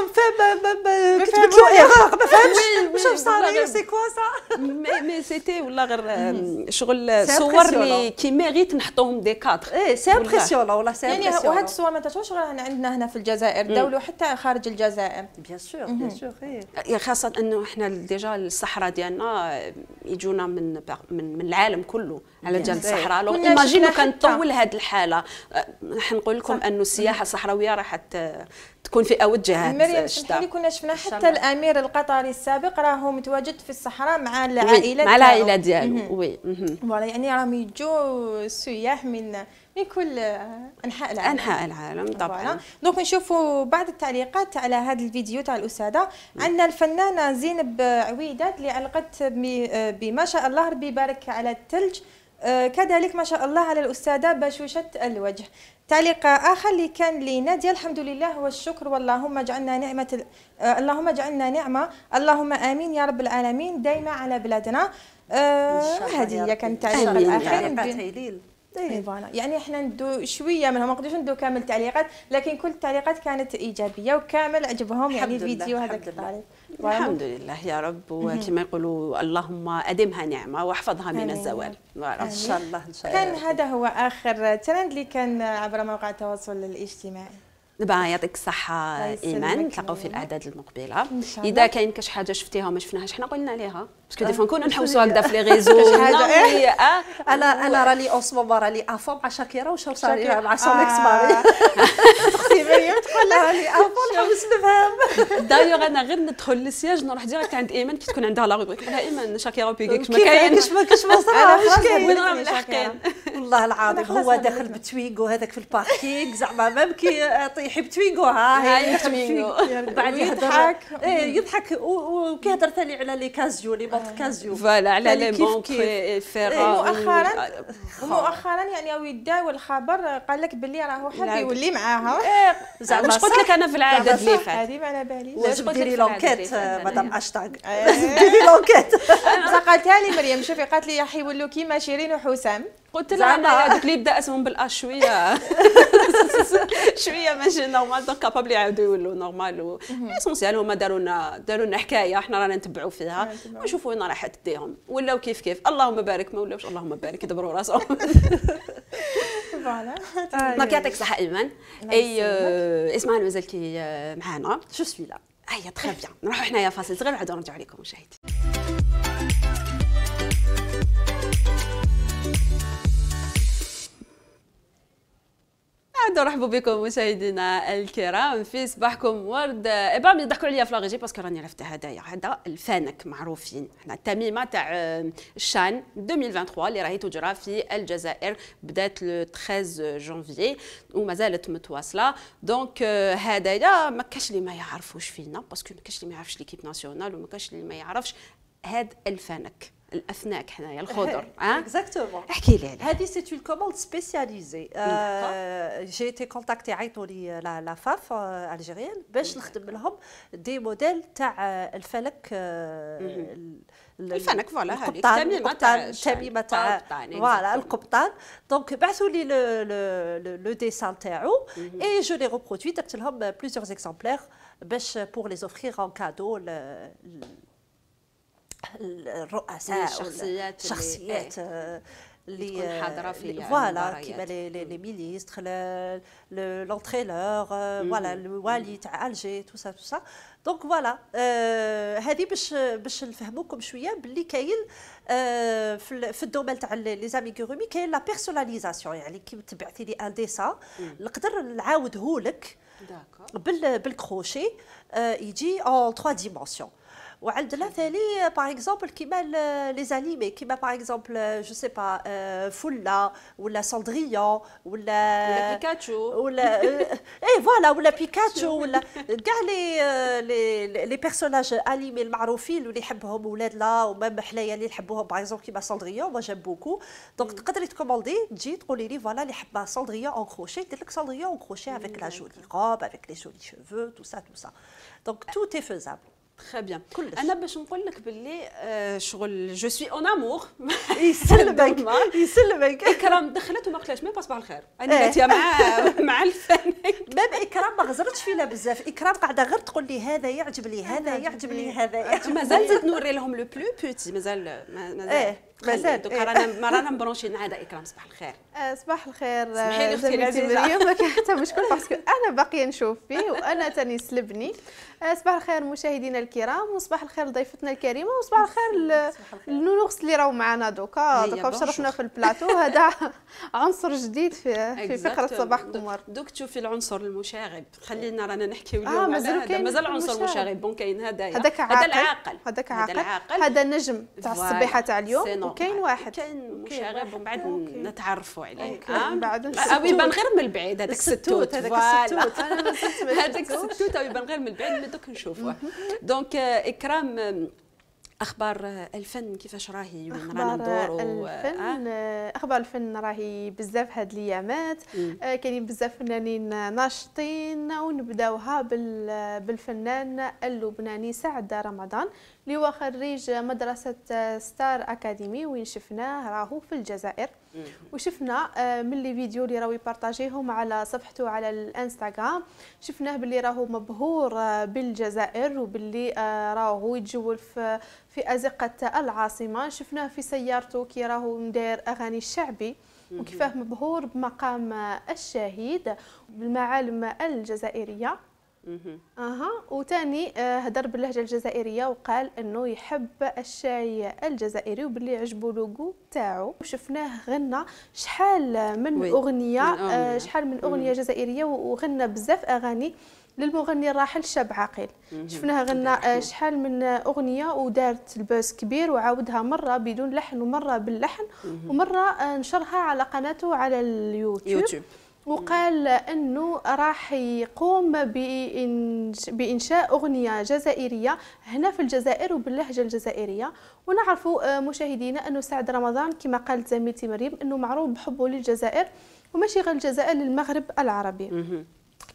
ما فهمتش سي مي مي سيتي والله غير شغل صور لي كيما غير نحطوهم دي كادر اي سي امبرسيون والله سي يعني وهاد الصور ما تعرفوش عندنا هنا في الجزائر دولوا حتى خارج الجزائر بيان سور بيان سور خاصه انه احنا ديجا الصحراء ديالنا يجونا من من, من العالم كله على جال الصحراء لو ايماجينو كنطول هاد الحاله آه، راح نقول لكم انه السياحه الصحراويه راح آه، تكون في اوجهات مريم سمحي كنا شفنا حتى الامير القطري السابق راهو متواجد في الصحراء مع العائله مع العائله ديالو وي فوالا يعني راهم يجوا السياح من من كل انحاء العالم انحاء العالم طبعا دونك نشوفوا بعض التعليقات على هذا الفيديو تاع الاستاذه عندنا الفنانه زينب عويدات اللي علقت بما شاء الله ربي يبارك على الثلج آه، كذلك ما شاء الله على الأستاذة بشوشة الوجه تعليق اخر اللي كان لناديه الحمد لله والشكر واللهم اجعلنا نعمه آه، اللهم اجعلنا نعمه اللهم امين يا رب العالمين دائما على بلادنا آه، هذه هي كانت تعليق الاخير يعني احنا ندو شويه منهم ما نقدرش ندو كامل التعليقات لكن كل التعليقات كانت ايجابيه وكامل عجبهم يعني الفيديو هذاك الطريق الحمد لله يا رب وكما يقولوا اللهم أدمها نعمة واحفظها من الزوال إن شاء الله إن شاء الله كان هذا هو آخر ترند اللي كان عبر مواقع التواصل الاجتماعي دابا يعطيك الصحة إيمان نتلاقاو في الأعداد المقبلة إذا كاين كاش حاجة شفتيها وما شفناهاش حنا قلنا عليها باسكو ديفوا كنا نحوسوا هكذا في لي ريزو *laughs* نعم، إيه. آه. انا انا راني اون سومون راني افون مع شاكيرا وشوف راني مع سون اكس ماري اختي مريم تقول لها راني افون نحوس نفهم دايوغ انا غير ندخل للسياج نروح ديريكت عند ايمان كي تكون عندها لا روبريك نقول لها ايمان شاكيرا بيكي ما كاينش ما كش ما صرا كاين الحقين والله العظيم هو داخل بتويك وهذاك في الباركينغ زعما ما كي يحب توينغو ها هي يحب *laughs* يعني يضحك ايه يضحك وكيهضر ثاني على لي كازيو لي مونت آه. كازيو فوالا على لي فيرا إيه، مؤخرا آه، مؤخرا يعني او يداوي الخبر قال لك باللي راهو حاب يولي معاها إيه، زعما واش قلت لك انا في العاده اللي فات هذه ما على بالي لازم ديري لونكيت مدام اشتاغ ديري لونكيت قالتها لي مريم شوفي قالت لي راح يولوا كيما شيرين وحسام قلت لها هذوك اللي يبدا اسمهم بالأ شويه *laughs* شويه ماشي نورمال دونك كابابل يعاودوا يولوا نورمال ليسونسيال هما داروا لنا داروا لنا حكايه حنا رانا نتبعوا فيها ونشوفوا وين راح تديهم ولاو كيف كيف اللهم بارك ما ولاوش اللهم بارك دبروا راسهم *laughs* فوالا دونك *laughs* يعطيك الصحه ايمان اي اسمعنا كي آه، معانا شو سوي لا هيا تخي بيان نروحوا حنايا فاصل صغير وعاد نرجعوا لكم مشاهدي عاد نرحبوا بكم مشاهدينا الكرام في صباحكم ورد ما يضحكوا عليا في لاغيجي باسكو راني عرفت هدايا هذا الفانك معروفين حنا التميمه تاع الشان آه، 2023 اللي راهي تجرى في الجزائر بدات لو 13 جانفي ومازالت متواصله دونك آه، هدايا ما كاش اللي ما يعرفوش فينا باسكو ما كاش اللي ما يعرفش ليكيب ناسيونال وما كاش اللي ما يعرفش هذا الفانك الافناك حنايا الخضر *laughs* اكزاكتومون احكي لي عليها هذه سي اون كوموند سبيسياليزي جي تي كونتاكتي عيطوا لي لا فاف الجيريان باش نخدم لهم دي موديل تاع الفلك euh, mm-hmm. الفنك فوالا هذيك القبطان التميمه تاع فوالا القبطان دونك بعثوا لي لو ديسان تاعو اي جو لي ريبرودوي درت لهم بليزيور اكزامبلير باش بور لي اوفخيغ ان كادو الرؤساء الشخصيات الشخصيات اللي إيه. حاضره في فوالا كيما لي ميليستر لونترينور فوالا الوالي تاع الجي تو سا تو سا دونك فوالا هذه باش باش نفهموكم شويه باللي كاين euh، في في الدومين تاع لي زاميغورومي كاين لا بيرسوناليزاسيون يعني كي تبعتي لي ان ديسا نقدر نعاودهولك بالكروشي euh، يجي اون 3 ديمونسيون Ou à Aldelateli, par exemple, qui met les animés, qui met, par exemple, euh, je ne sais pas, euh, fulla ou la Cendrillon, ou la Pikachu, ou la Pikachu, ou la euh, Pikachu. Regarde *laughs* les personnages animés, le Maroffil, ou les Heboum, ou les Ouled, ou même les Heboum, par exemple, qui m'a Cendrillon, moi j'aime beaucoup. Donc, quand tu vas les commander, dis-tu, Ouleli, voilà, la Cendrillon en crochet, t'es que Cendrillon en crochet avec la mm, jolie robe, avec les jolis cheveux, tout ça, tout ça. Donc, tout est faisable. تخي بيان انا باش نقول لك باللي شغل جو سوي اون امور يسلمك يسلمك اكرام دخلت وما قلتلاش مي باصباح الخير انا جات مع مع الفن باب اكرام ما غزرتش فينا بزاف اكرام قاعده غير تقول لي هذا يعجب لي هذا يعجب لي هذا مازال زدت نوري لهم لو بلو بوتي مازال مازال ما دوك رانا رانا مبرونشي عاد اكرام صباح الخير صباح الخير سمحي لي اختي العزيزه مريم ما *laughs* حتى مشكل باسكو انا باقيه نشوف فيه وانا تاني سلبني آه، صباح الخير مشاهدينا الكرام وصباح الخير لضيفتنا الكريمه وصباح الخير النونوغس اللي راهو معنا دوكا دوكا شرفنا في البلاطو هذا *laughs* عنصر جديد في في فقره صباح ورد دوك تشوفي العنصر المشاغب خلينا رانا نحكيو اليوم آه، مازال مازال عنصر مشاغب بون كاين هذا هذاك عاقل هذاك عاقل هذا نجم هذا تاع الصبيحه تاع اليوم وكاين واحد كاين مشاغب ومن بعد نتعرفوا عليه آه؟ من بعد او آه، يبان غير من البعيد هذاك الستوت هذاك الستوت *laughs* هذاك الستوت او يبان غير من البعيد دوك نشوفوه دونك آه، اكرام اخبار الفن كيفاش راهي وين رانا ندورو الفن آه؟ اخبار الفن راهي بزاف هاد الايامات آه كاينين بزاف فنانين ناشطين ونبداوها بالفنان اللبناني سعد رمضان اللي هو خريج مدرسه ستار اكاديمي وين شفناه راهو في الجزائر وشفنا آه، من اللي فيديو اللي راهو يبارطاجيهم على صفحته على الانستغرام شفناه باللي راهو مبهور آه، بالجزائر وباللي آه، راهو يتجول في ازقه العاصمه شفناه في سيارته كي راهو مدير اغاني الشعبي وكيفاه مبهور بمقام الشهيد بالمعالم الجزائريه اها وثاني هضر آه، باللهجه الجزائريه وقال انه يحب الشاي الجزائري وباللي عجبو لوغو تاعو وشفناه غنى شحال من وي. اغنيه من آه، شحال من اغنيه جزائريه وغنى بزاف اغاني للمغني الراحل شاب عاقل شفناه غنى آه، شحال من اغنيه ودارت الباس كبير وعاودها مره بدون لحن ومره باللحن ومره نشرها على قناته على اليوتيوب يوتيوب. وقال انه راح يقوم بانشاء اغنيه جزائريه هنا في الجزائر وباللهجه الجزائريه ونعرفوا آه، مشاهدينا انه سعد رمضان كما قالت زميلتي مريم انه معروف بحبه للجزائر وماشي غير الجزائر للمغرب العربي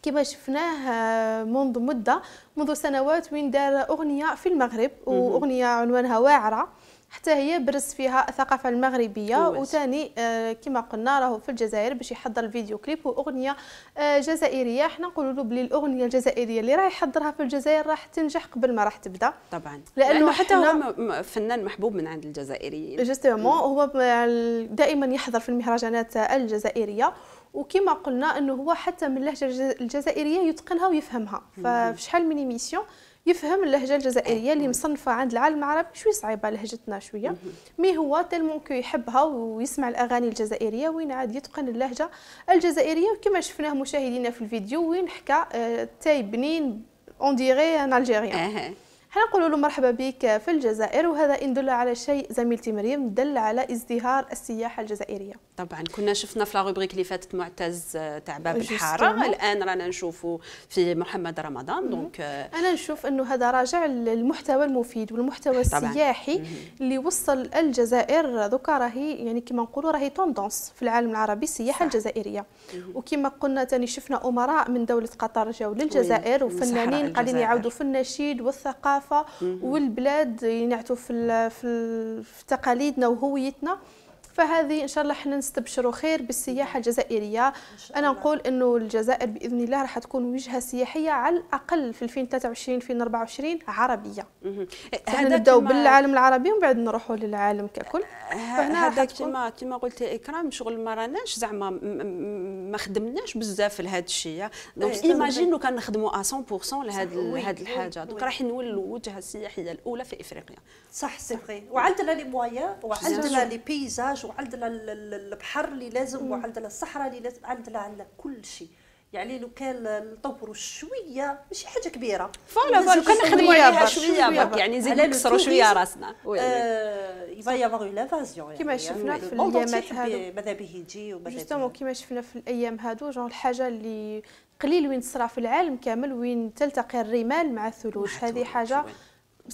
كما شفناه آه، منذ مده منذ سنوات وين دار اغنيه في المغرب واغنيه عنوانها واعره حتى هي برز فيها الثقافه المغربيه وثاني آه، كما قلنا راهو في الجزائر باش يحضر الفيديو كليب واغنيه آه، جزائريه حنا نقولوا له بلي الاغنيه الجزائريه اللي راه يحضرها في الجزائر راح تنجح قبل ما راح تبدا طبعا لانه, لأنه حتى هو فنان محبوب من عند الجزائريين جوستومون هو دائما يحضر في المهرجانات الجزائريه وكما قلنا انه هو حتى من اللهجه الجزائريه يتقنها ويفهمها فشحال من ايميسيون يفهم اللهجه الجزائريه اللي مصنفه عند العالم العربي شويه صعيبه لهجتنا شويه مي هو تالمون كو يحبها ويسمع الاغاني الجزائريه وين عاد يتقن اللهجه الجزائريه وكما شفناه مشاهدينا في الفيديو وين حكى آه، تاي بنين اون ديغي ان الجيريان حنقول له مرحبا بك في الجزائر وهذا ان دل على شيء زميلتي مريم دل على ازدهار السياحه الجزائريه طبعا كنا شفنا في لا روبريك اللي فاتت معتز آه، تاع باب الحاره الان رانا نشوفوا في محمد رمضان دونك آه، انا نشوف انه هذا راجع للمحتوى المفيد والمحتوى السياحي اللي وصل الجزائر دوكا راهي يعني كما نقولوا راهي توندونس في العالم العربي السياحه الجزائريه وكما قلنا ثاني شفنا امراء من دوله قطر جاو للجزائر وفنانين قاعدين يعاودوا في النشيد والثقافه والثقافه والبلاد ينعتوا في في تقاليدنا وهويتنا فهذه ان شاء الله حنا نستبشروا خير بالسياحه الجزائريه انا نقول انه الجزائر باذن الله راح تكون وجهه سياحيه على الاقل في 2023 2024 عربيه هذا نبداو بالعالم العربي ومن بعد نروحوا للعالم ككل فهنا هذا كما كما قلت اكرام شغل ما راناش زعما ما خدمناش بزاف لهذا الشيء دونك ايماجين لو كان نخدموا 100% لهذا هذه الحاجه دونك راح نولوا الوجهه السياحيه الاولى في افريقيا صح سي وعندنا لي موايا وعندنا لي بيزاج الثلج وعندنا البحر اللي لازم وعندنا الصحراء اللي لازم عندنا عندنا كل شيء يعني لو كان نطوروا شويه ماشي حاجه كبيره فوالا فوالا كان نخدموا عليها شويه برك يعني نزيد نكسروا شويه راسنا آه، يبا يافاغ اون لافازيون يعني. كيما شفنا يعني في الايامات هذو ماذا به يجي وماذا كيما شفنا في الايام هذو جون الحاجه اللي قليل وين تصرا في العالم كامل وين تلتقي الرمال مع الثلوج هذه حاجه شوي.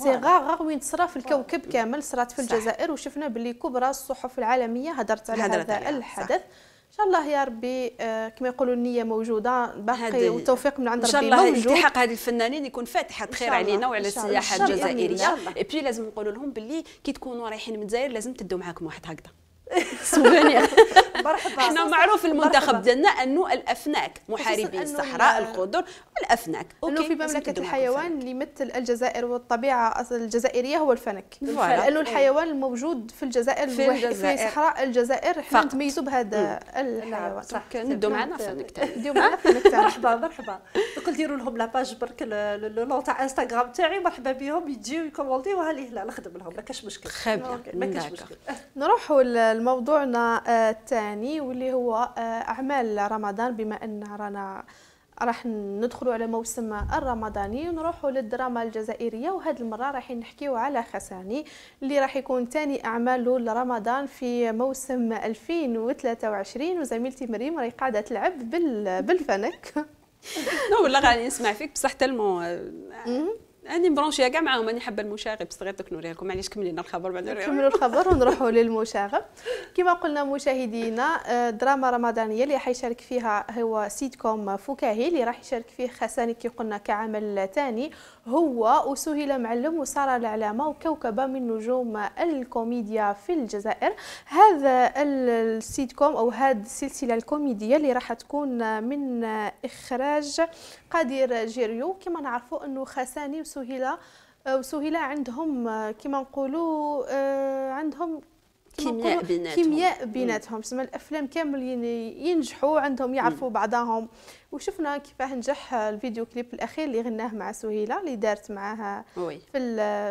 غار غار وين تصرا في الكوكب كامل صرات في الجزائر وشفنا باللي كبرى الصحف العالميه هدرت على هذا الحدث ان شاء الله يا ربي آه، كما يقولوا النيه موجوده باقي والتوفيق من عند ربي ان شاء الله التحاق هذه الفنانين يكون فاتحه خير علينا وعلى السياحه الجزائريه اي بي لازم نقولوا لهم باللي كي تكونوا رايحين من الجزائر لازم تدوا معاكم واحد هكذا *laughs* سوفينير *laughs* مرحبا احنا معروف المنتخب ديالنا انه الافناك محاربي الصحراء الخضر والافناك انه في مملكه الحيوان اللي يمثل الجزائر والطبيعه الجزائريه هو الفنك لانه إيه. الحيوان الموجود في الجزائر في, في صحراء الجزائر حنا نتميزوا بهذا الحيوان ندو معنا فنك ندو معنا فنك مرحبا مرحبا دوك نديروا لهم لاباج برك لو تاع انستغرام تاعي مرحبا بهم يجيو يكومونتيوها لي لا نخدم لهم ما كاش مشكل ما كاش مشكل نروحوا لموضوعنا آه، الثاني الثاني واللي هو آه، اعمال رمضان بما ان رانا راح ندخلوا على موسم الرمضاني ونروحوا للدراما الجزائريه وهذه المره راح نحكيو على خساني اللي راح يكون ثاني اعماله لرمضان في موسم 2023 وزميلتي مريم راهي قاعده تلعب بالفنك *laughs* لا والله غادي نسمع فيك بصح تلمون آه، انا مبرونشيه كاع معاهم انا حابه المشاغب صغير دوك نوريها لكم معليش كملينا الخبر بعد نكملوا *laughs* الخبر ونروحوا للمشاغب كما قلنا مشاهدينا آه، دراما رمضانيه اللي راح يشارك فيها هو سيت كوم فكاهي اللي راح يشارك فيه خساني كي قلنا كعمل ثاني هو وسهيل معلم وساره العلامه وكوكبه من نجوم الكوميديا في الجزائر هذا السيت كوم او هذه السلسله الكوميديه اللي راح تكون من اخراج قادر جيريو كما نعرفوا انه خساني وسهيله وسهيله عندهم كما نقولوا آه، عندهم كيمياء بيناتهم كيمياء بيناتهم تسمى الافلام كامل ينجحوا عندهم يعرفوا بعضهم وشفنا كيفاه نجح الفيديو كليب الاخير اللي غناه مع سهيله اللي دارت معها في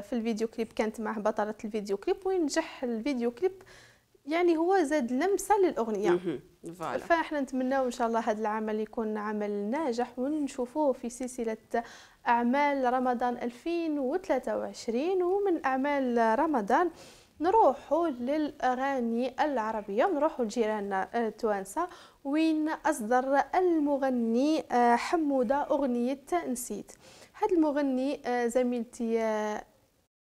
في الفيديو كليب كانت معها بطله الفيديو كليب وينجح الفيديو كليب يعني هو زاد لمسه للاغنيه فاحنا نتمناو ان شاء الله هذا العمل يكون عمل ناجح ونشوفوه في سلسله اعمال رمضان 2023 ومن اعمال رمضان نروحوا للاغاني العربيه نروحوا لجيراننا التوانسه وين اصدر المغني حموده اغنيه نسيت هذا المغني آه، زميلتي آه،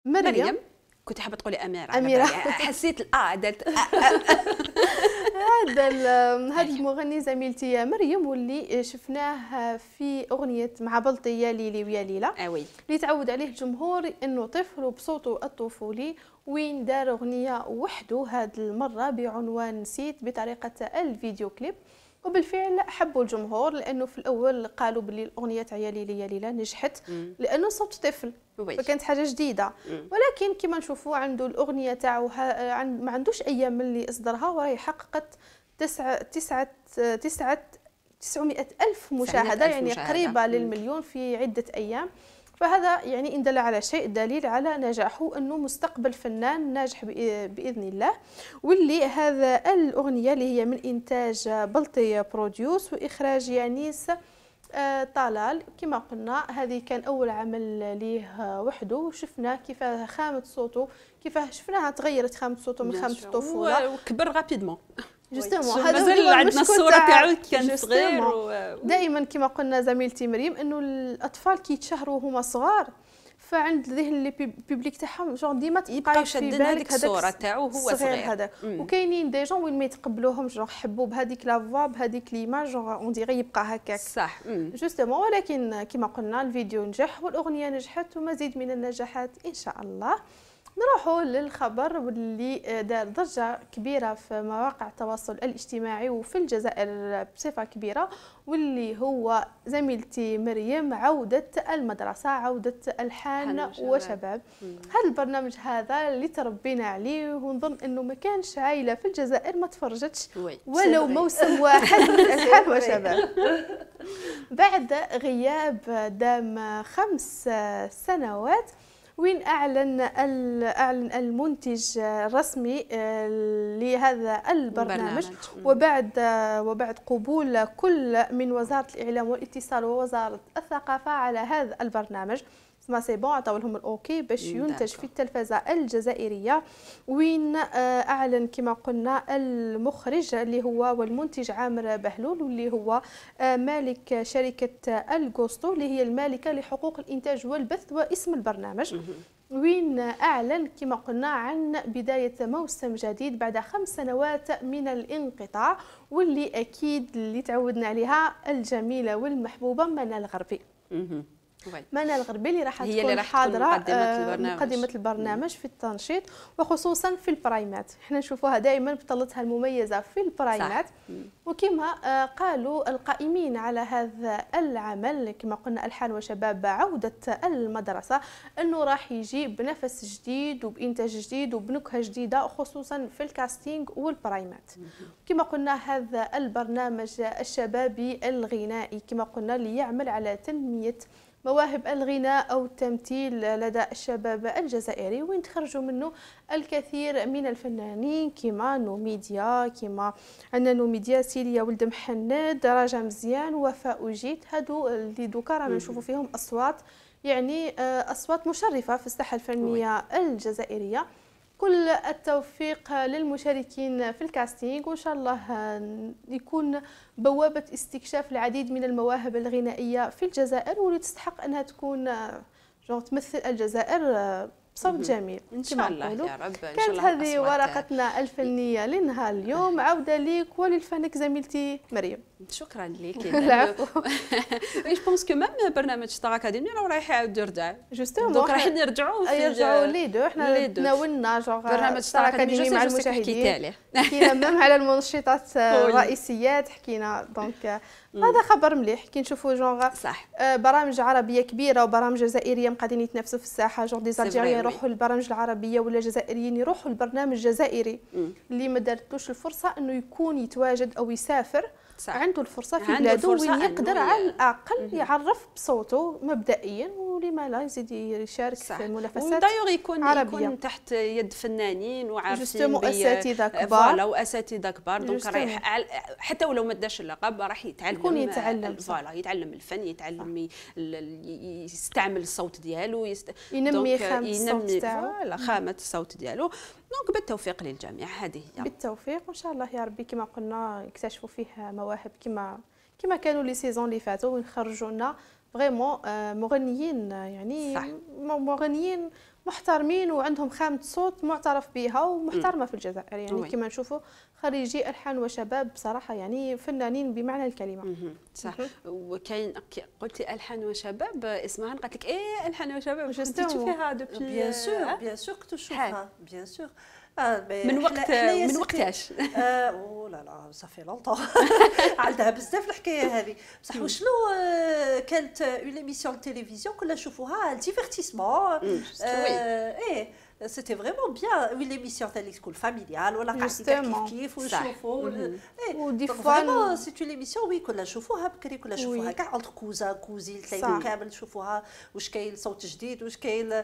مريم, مريم. كنت حابه تقولي اميره اميره يعني حسيت الاه درت *laughs* هذا هذا المغني زميلتي مريم واللي شفناه في اغنيه مع بلطي يا ليلي ويا ليلى آه، اللي تعود عليه الجمهور انه طفل بصوته الطفولي وين دار اغنيه وحده هذه المره بعنوان نسيت بطريقه الفيديو كليب وبالفعل حبوا الجمهور لانه في الاول قالوا باللي الاغنيه تاع يا ليلي يا ليلى نجحت لانه صوت طفل فكانت حاجه جديده ولكن كما نشوفوا عنده الاغنيه تاعو ما عندوش ايام اللي اصدرها وراهي حققت تسعة تسعة تسعة 900 ألف مشاهدة ألف يعني مشاهدة. قريبة للمليون في عدة أيام فهذا يعني إن دل على شيء دليل على نجاحه أنه مستقبل فنان ناجح بإذن الله واللي هذا الأغنية اللي هي من إنتاج بلطي بروديوس وإخراج يانيس يعني آه، طلال كما قلنا هذه كان اول عمل ليه وحده وشفنا كيف خامه صوته كيف شفناها تغيرت خامه صوته من خامه الطفوله وكبر رابيدمون جوستومون *laughs* هذا مازال عندنا الصوره تاعو كان صغير و... دائما كما قلنا زميلتي مريم انه الاطفال كيتشهروا هما صغار فعند ذهن لي بيبليك تاعهم جون ديما تبقى شادين هذيك الصوره تاعو هو صغير هذا وكاينين دي جون وين ما يتقبلوهمش جون حبوا بهذيك لافوا بهذيك ليماج جون اون ديغي يبقى هكاك صح جوستومون ولكن كما قلنا الفيديو نجح والاغنيه نجحت ومزيد من النجاحات ان شاء الله نروحوا للخبر واللي آه، دار ضجة كبيرة في مواقع التواصل الاجتماعي وفي الجزائر بصفة كبيرة واللي هو زميلتي مريم عودة المدرسة عودة الحان وشباب هذا البرنامج هذا اللي تربينا عليه ونظن انه ما كانش عائلة في الجزائر ما تفرجتش ولو موسم واحد من *laughs* الحان وشباب بعد غياب دام خمس سنوات وين أعلن أعلن المنتج الرسمي آه، لهذا البرنامج وبعد آه، وبعد قبول كل من وزارة الإعلام والاتصال ووزارة الثقافة على هذا البرنامج ما سي بون عطاو لهم الاوكي باش ينتج في التلفزه الجزائريه وين آه، اعلن كما قلنا المخرج اللي هو والمنتج عامر بهلول واللي هو آه، مالك شركه الجوستو اللي هي المالكه لحقوق الانتاج والبث واسم البرنامج وين أعلن كما قلنا عن بداية موسم جديد بعد خمس سنوات من الانقطاع واللي أكيد اللي تعودنا عليها الجميلة والمحبوبة منال الغربي منى الغربي اللي راح تكون اللي حاضره مقدمه آه، البرنامج, مقدمة البرنامج في التنشيط وخصوصا في البرايمات حنا نشوفوها دائما بطلتها المميزه في البرايمات وكما آه، قالوا القائمين على هذا العمل كما قلنا الحان وشباب عوده المدرسه انه راح يجي بنفس جديد وبانتاج جديد وبنكهه جديده خصوصا في الكاستينغ والبرايمات كما قلنا هذا البرنامج الشبابي الغنائي كما قلنا ليعمل على تنميه مواهب الغناء أو التمثيل لدى الشباب الجزائري وين تخرجوا منه الكثير من الفنانين كما نوميديا كما عندنا نوميديا سيليا ولد محند راجع مزيان وفاء وجيت هادو اللي دوكا رانا نشوفوا فيهم أصوات يعني آه، أصوات مشرفة في الساحة الفنية الجزائرية كل التوفيق للمشاركين في الكاستينغ وإن شاء الله يكون بوابة استكشاف العديد من المواهب الغنائية في الجزائر واللي تستحق أنها تكون تمثل الجزائر بصوت جميل ان شاء الله يا رب إن كانت هذه ورقتنا الفنيه لنهار اليوم عوده ليك وللفنك زميلتي مريم شكرا لك *laughs* العفو اي بونس كو ميم برنامج طاقه اكاديمي راه رايح يعاود يرجع جوستومون دونك راح نرجعوا في يرجعوا لي دو احنا تناولنا برنامج طاقه اكاديمي مع المشاهدين حكينا ميم *laughs* على المنشطات الرئيسيات حكينا دونك هذا خبر مليح كي نشوفوا جونغ صح آه، برامج عربيه كبيره وبرامج جزائريه مقادين يتنافسوا في الساحه جونغ دي الجزائريين يروحوا للبرامج العربيه ولا الجزائريين يروحوا للبرنامج الجزائري اللي ما دارتلوش الفرصه انه يكون يتواجد او يسافر صح. عنده الفرصه في بلاده وين يقدر على الاقل مم. يعرف بصوته مبدئيا ولما لا يزيد يشارك صح. في المنافسات عربية يكون عربية. يكون تحت يد فنانين وعارفين اساتذه كبار واساتذه كبار دونك رايح حتى ولو ما داش اللقب راح يتعلم يكون يتعلم فوالا يتعلم الفن يتعلم يستعمل الصوت ديالو يست... ينمي خامه الصوت ديالو دونك بالتوفيق للجميع هذه هي بالتوفيق وان شاء الله يا ربي كما قلنا يكتشفوا فيه مواهب كما كما كانوا لي سيزون اللي فاتوا ويخرجوا لنا فريمون آه، مغنيين يعني صح. مغنيين محترمين وعندهم خامة صوت معترف بها ومحترمة في الجزائر يعني وي. كما نشوفوا خريجي ألحان وشباب بصراحة يعني فنانين بمعنى الكلمة مه. صح وكاين قلتي ألحان وشباب اسمها قالت لك إيه ألحان وشباب واش تشوفيها دوبي بيان سور بيان سور كنت نشوفها بيان سور آه، من وقت من وقتاش آه لا لا آه، صافي لونطون *laughs* عندها بزاف الحكايه هذه بصح وشنو آه، كانت اون ايميسيون تيليفزيون كنا نشوفوها ديفيرتيسمون ايه سيتي c'était vraiment bien une émission telle school familiale ou la كيف ونشوفوا فريمون سي اون ليميسيون وي كنا نشوفوها بكري كنا نشوفوها كاع انت كوزا كوزي تلاقيو كامل نشوفوها واش كاين صوت جديد واش كاين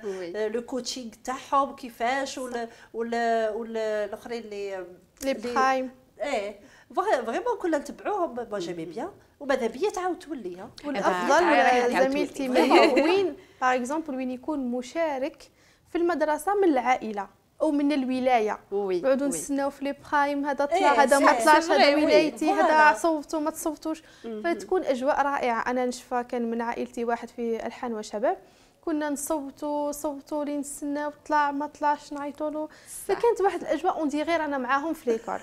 لو كوتشينغ تاعهم كيفاش ولا ولا ولا الاخرين اللي لي برايم ايه فريمون كنا نتبعوهم ما جيمي بيان وماذا بيا تعاود تولي والافضل زميلتي وين باغ اكزومبل وين يكون مشارك في المدرسه من العائله او من الولايه بعدو نسناو في لي برايم هذا طلع إيه هذا ما طلعش هذا ولايتي هذا صوبتو ما تصوتوش فتكون اجواء رائعه انا نشفى كان من عائلتي واحد في الحان وشباب كنا نصوتوا صوتوا لي نستناو طلع ما طلعش نعيطوا له فكانت واحد الاجواء اون غير انا معاهم في ليكول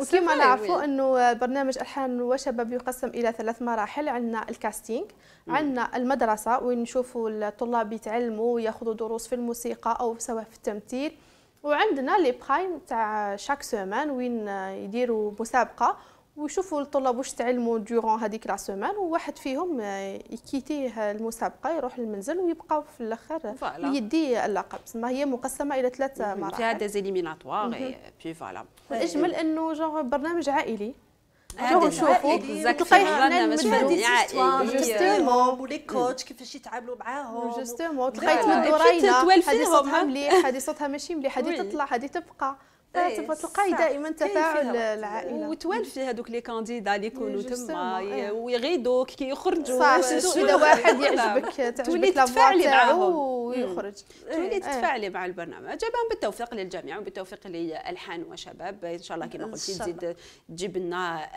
وكما نعرفوا انه برنامج الحان وشباب يقسم الى ثلاث مراحل عندنا الكاستينغ عندنا المدرسه وين نشوفوا الطلاب يتعلموا وياخذوا دروس في الموسيقى او سواء في التمثيل وعندنا لي برايم تاع شاك سومان وين يديروا مسابقه ويشوفوا الطلاب واش تعلموا ديغون هذيك لا سومان وواحد فيهم آه، يكيتيه المسابقه يروح للمنزل ويبقى في الاخر يدي اللقب ما هي مقسمه الى ثلاثه mhm. مراحل فيها زيليميناتوار بي فوالا الاجمل انه جونغ برنامج عائلي جو ah, نشوفوا تلقاي حنا جوستومون ولي كوتش كيفاش يتعاملوا معاهم جوستومون تلقاي تمدوا راينا هذه صوتها مليح هذه صوتها ماشي مليح هذه تطلع هذه تبقى تلقاي دائما تفاعل العائله وتوالفي هذوك لي كانديدا اللي يكونوا إيه، تما إيه. ويغيدوك كي يخرجوا اذا واحد يعجبك نعم. تعجبك تفاعلي معاهم ويخرج تولي تتفاعلي إيه، مع البرنامج جابهم بالتوفيق للجميع وبالتوفيق للالحان وشباب ان شاء الله كما قلتي تزيد تجيب لنا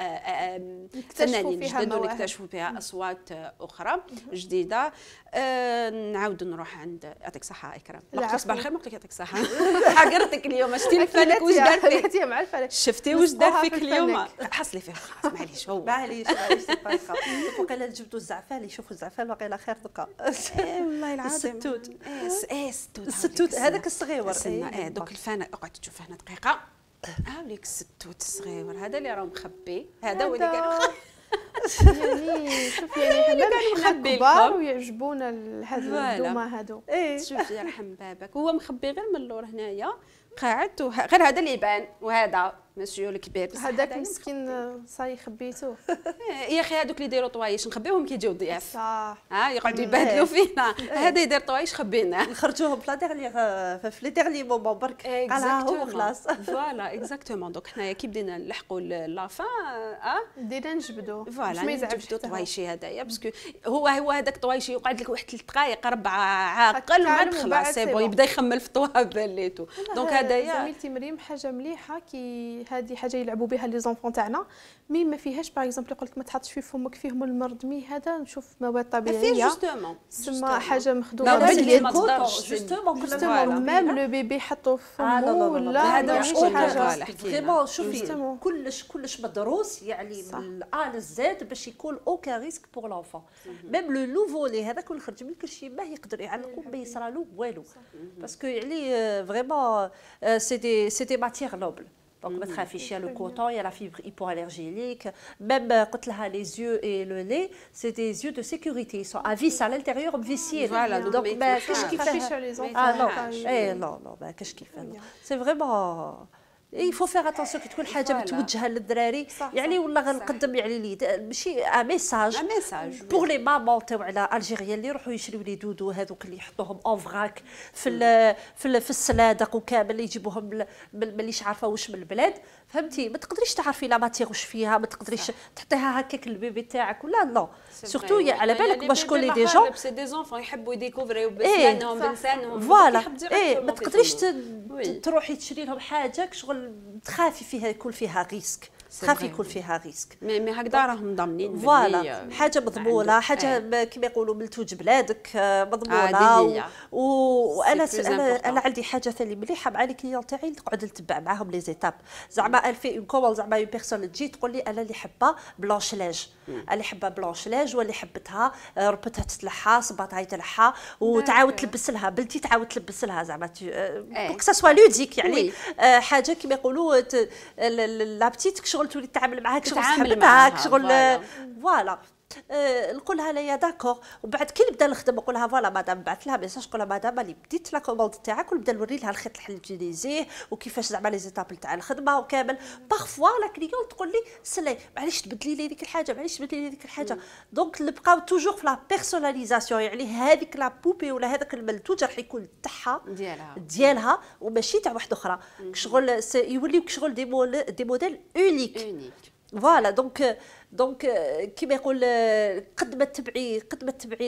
فنانين جدد ونكتشفوا فيها اصوات اخرى جديده آه، نعاود نروح عند يعطيك صحه اكرم لا الخير ما قلت لك يعطيك صحه *laughs* حقرتك اليوم شتي الفنك واش دار فيك مع الفلك شفتي واش دار فيك اليوم حصلي فيه خلاص معليش هو معليش معليش سي با وقيلا جبدوا الزعفان يشوفوا الزعفان واقيلا خير دوكا إيه، والله العظيم الستوت ايه, إيه، الستوت الستوت هذاك الصغيور إيه،, ايه دوك الفان اقعد تشوف هنا دقيقه هاوليك الستوت الصغيور هذا اللي راه مخبي هذا هو اللي قالوا يعني شوف يعني *laughs* حنا حنا كبار ويعجبونا هذو الدوما هذو ايه شوف يرحم بابك هو مخبي غير من اللور هنايا قاعد وغير هذا اللي يبان وهذا مسيو الكبير هذاك مسكين صاي خبيتوه *laughs* إيه، يا اخي هذوك اللي يديروا طوايش نخبيوهم كيجيو ضياف صح ها يقعدوا يبهدلوا إيه. فينا إيه. هذا يدير طوايش خبيناه *laughs* خرجوهم في لا في لي ديغني مومون برك على هو خلاص فوالا اكزاكتومون دونك حنايا كي بدينا نلحقوا لافان اه بدينا نجبدوا فوالا نجبدوا طوايشي هذايا باسكو هو هو هذاك طوايشي يقعد لك واحد ثلاث دقائق ربع عاقل وعاد خلاص سي بون يبدا يخمل في طوابل ليتو دونك هذايا زميلتي مريم حاجه مليحه كي هذه حاجه يلعبوا بها لي زونفون تاعنا مي ما فيهاش باغ اكزومبل يقول لك ما تحطش في فمك فيهم المرض مي هذا نشوف مواد طبيعيه تسمى حاجه مخدومه باللي جوستومون جوستومون ميم لو بيبي حطوا في ولا آه، هذا مش حاجه فريمون شوفي كلش كلش مدروس يعني من الان للزاد باش يكون اوكا ريسك بور لونفون ميم لو لي هذاك اللي خرج من شيء ما يقدر يعلقو ما يصرالو والو باسكو يعني فريمون سي دي سي دي ماتيغ نوبل Donc, votre -hmm. le coton, il y a la fibre hypoallergénique. Même, euh, quand les yeux et le nez, c'est des yeux de sécurité. Ils sont à vis à l'intérieur, ah, vissiers. donc, bah, qu'est-ce qu'il fait Ah non, eh, non, non, bah, qu'est-ce qu'il fait C'est vraiment... اي فو فيغ اتونسيون كي تكون حاجه متوجهه للدراري يعني والله غنقدم يعني لي ماشي ان ميساج ميساج بوغ لي مامون تاع على الجيريا اللي يروحوا يشريوا لي دودو هذوك اللي يحطوهم اون فراك في في, ال في السلادق وكامل يجيبوهم مانيش عارفه واش من البلاد فهمتي ما تقدريش تعرفي لا ماتيغ واش فيها ما تقدريش تحطيها هكاك البيبي تاعك ولا لا سورتو على بالك باش كولي دي جون سي دي زونفون يحبوا يديكوفريو بسنانهم بلسانهم فوالا ايه ما تقدريش تروحي تشري لهم حاجه شغل تخافي فيها يكون فيها ريسك خاف يكون فيها ريسك مي هكذا راهم ضامنين فوالا حاجه مضمونه حاجه كما يقولوا ملتوج بلادك آه، مضمونه و... و... وانا انا انا عندي حاجه ثاني مليحه مع لي كليون تاعي نقعد نتبع معاهم لي زيتاب زعما الفي اون كول زعما اون بيرسون تجي تقول لي انا اللي حابه بلونشلاج اللي بلونش بلونشلاج واللي حبتها آه، ربتها تتلحى صباطها يتلحى وتعاود نعم. تلبس لها بنتي تعاود تلبس لها زعما بوك سوا لوديك يعني آه، حاجه كما يقولوا لا شغل تولي تتعامل معاها شغل تحبها شغل فوالا آه، نقولها لها لا داكور وبعد كي نبدا نخدم نقولها فوالا مدام بعث لها ميساج نقول لها مدام اللي بديت لا كوموند تاعك ونبدا نوري لها الخيط اللي الجينيزيه وكيفاش زعما لي زيتاب تاع الخدمه وكامل باغفوا لا كليون تقول لي سلي معليش تبدلي لي ديك الحاجه معليش تبدلي لي ديك الحاجه دونك نبقاو توجور في لا بيرسوناليزاسيون يعني هذيك لا بوبي ولا هذاك الملتوج راح يكون تاعها ديالها ديالها وماشي تاع واحده اخرى شغل يوليو شغل دي موديل اونيك فوالا دونك دونك كيما يقول قد ما تبعي قد ما تبعي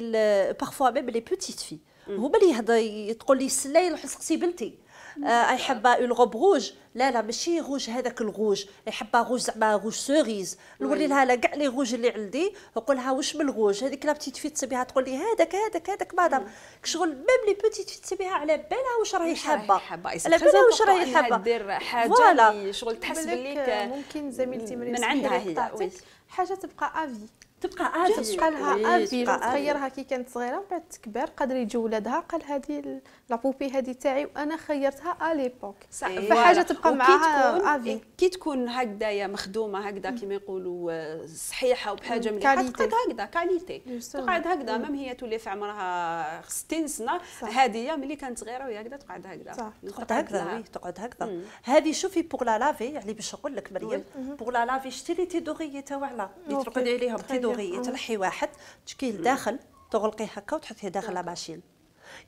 بارفوا ميم لي بوتيت في هما اللي يهضر تقول لي سلاي يروح سقسي بنتي اي حابه اون غوب روج لا لا ماشي روج هذاك الغوج اي حابه روج زعما روج سوريز نوري لها لا كاع لي غوج اللي عندي نقول لها واش من الغوج هذيك لا بتيت فيت تبيها تقول لي هذاك هذاك هذاك مدام شغل ميم لي بوتيت فيت تبيها على بالها واش راهي حابه على بالها واش راهي حابه دير حاجه شغل تحس باللي ممكن زميلتي من عندها هي حاجه تبقى افي تبقى افي قالها افي تخيرها كي كانت صغيره من بعد تكبر قادر يجي ولادها قال هذه لابوبي هذه تاعي وانا خيرتها اليبوك فحاجه تبقى معاها افي إيه، كي تكون هكذايا مخدومه هكذا كما يقولوا آه، صحيحه وبحاجه مليحه تقعد هكذا كاليتي تقعد هكذا مام هي تولي في عمرها 60 سنه هذه ملي كانت صغيره وهي هكذا تقعد هكذا تقعد هكذا تقعد هكذا هذه شوفي بوغ لا لافي يعني باش نقول لك مريم بوغ لا لافي شتي لي تيدوغي تاعها اللي ترقد عليهم طيب. اللغيه تلحي واحد تشكيه لداخل تغلقي هكا وتحطيه داخل لاباشيل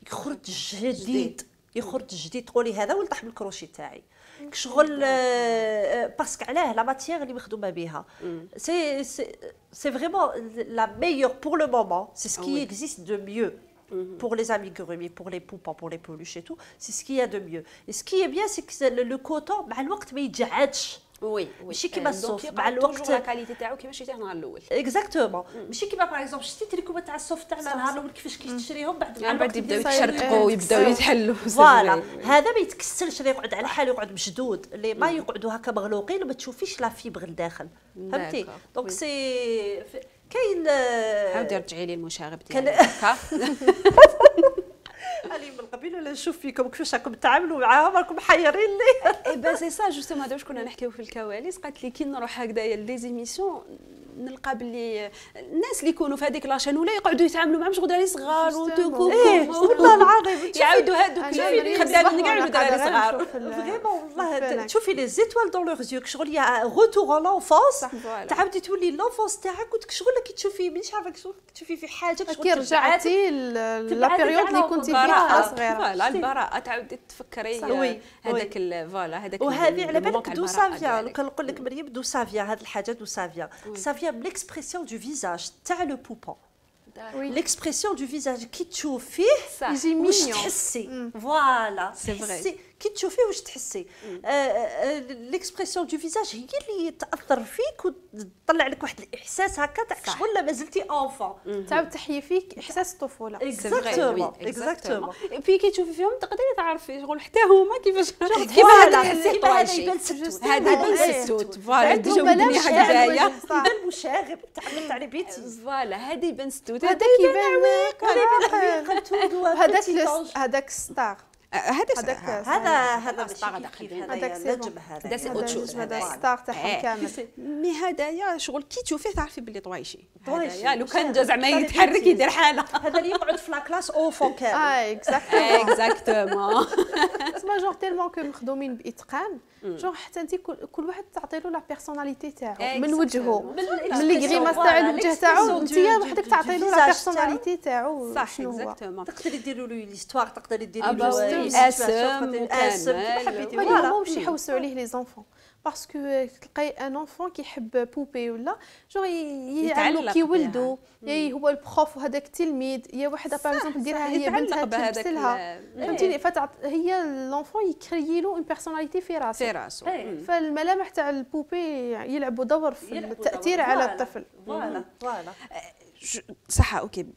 يخرج جديد يخرج جديد تقولي هذا ولطح بالكروشي تاعي كشغل آه، باسكو علاه لا ماتيير اللي مخدومه بها سي سي فريمون لا ميور بور لو مومون سي سكي اكزيست دو ميو pour les amigurumis, pour les poupons, pour les peluches et tout, c'est ce qu'il y a de mieux. Et ce qui est bien, c'est que le coton, mais le temps, il coton, وي ماشي كيما euh, الصوف مع الوقت كاليتي تاعو كيما شريتيه نهار الاول اكزاكتومون mm. ماشي كيما باغ اكزومبل شتي تريكو تاع الصوف تاعنا نهار الاول كيفاش كي mm. تشريهم بعد ما يعني الوقت يبداو يتشرقوا ويبداو يتحلوا فوالا هذا ما يتكسرش يقعد على حاله يقعد مشدود اللي ما mm. يقعدوا هكا مغلوقين وما تشوفيش لا فيبر الداخل فهمتي دونك سي كاين آه، عاودي رجعي لي المشاغب ديالك *laughs* *laughs* لي من قبيله ولا نشوف فيكم كيفاش راكم تتعاملوا معاهم راكم محيرين لي اي با سي سا جوستومون هذا واش كنا نحكيو في الكواليس قالت لي كي نروح هكذايا لديزيميسيون نلقى باللي الناس اللي يكونوا في هذيك لاشين ولا يقعدوا يتعاملوا معهم شغل دراري صغار وتوكو إيه، والله العظيم *laughs* يعاودوا هذوك خدامين كاع دراري صغار فريمون والله تشوفي لي زيتوال دون لوغ زيو شغل يا غوتور لونفونس تعاودي تولي لونفونس تاعك وتك شغل كي تشوفي مانيش عارفه تشوفي في حاجه كي رجعتي لابيريود اللي كنتي فيها صغيره فوالا البراءه تعاودي تفكري هذاك فوالا هذاك وهذه على بالك دو سافيا نقول لك مريم دو سافيا هذه الحاجه دو سافيا سافيا l'expression du visage, t'as le poupon. L'expression du visage qui t'offre chauffe, ça. Mm. Voilà. C'est vrai. كي تشوفيه واش تحسي آه، آه، آه، ليكسبرسيون دو فيزاج هي اللي تاثر فيك وتطلع لك واحد الاحساس هكا تاع شغل ما زلتي اونفون تعاود تحيي فيك احساس الطفوله اكزاكتومون اكزاكتومون في كي تشوفي فيهم تقدري تعرفي شغل حتى هما كيفاش كيما *laughs* هذا يبان طراشي هذا يبان السوت فوالا ديجا مبني هكذايا يبان مشاغب تعملت على بيتي فوالا هذا يبان ستوت هذا كيبان عويق هذاك هذاك ستار هذا هذا هذا هذاك هذا نجم هذا داس اوتشوز هذا ستار تاعهم كامل مي هذايا شغل كي تشوفيه تعرفي بلي طوايشي طوايشي لو كان جا زعما يتحرك يدير حاله هذا اللي يقعد في لاكلاس او فون كامل اه اكزاكتومون اكزاكتومون تسمى جور تيلمون كو مخدومين باتقان جور حتى انت كل واحد تعطي له لا بيرسوناليتي تاعو من وجهه من لي غريماس تاع الوجه تاعو انت وحدك تعطي له لا بيرسوناليتي تاعو صح اكزاكتومون تقدري ديروا له ليستوار تقدري ديروا له الاسم الاسم حبيتي فوالا هما يحوسوا عليه لي زونفون باسكو تلقاي ان اونفون كيحب بوبي ولا جو يعلو كي ولدو يا هو البروف وهذاك التلميذ يا وحده باغ اكزومبل ديرها هي بنتها تلبس فهمتيني إيه. فتعط هي لونفون يكري له اون بيرسوناليتي في راسه في راسه إيه. فالملامح تاع البوبي يلعبوا دور في التاثير على الطفل فوالا فوالا أه، صح اوكي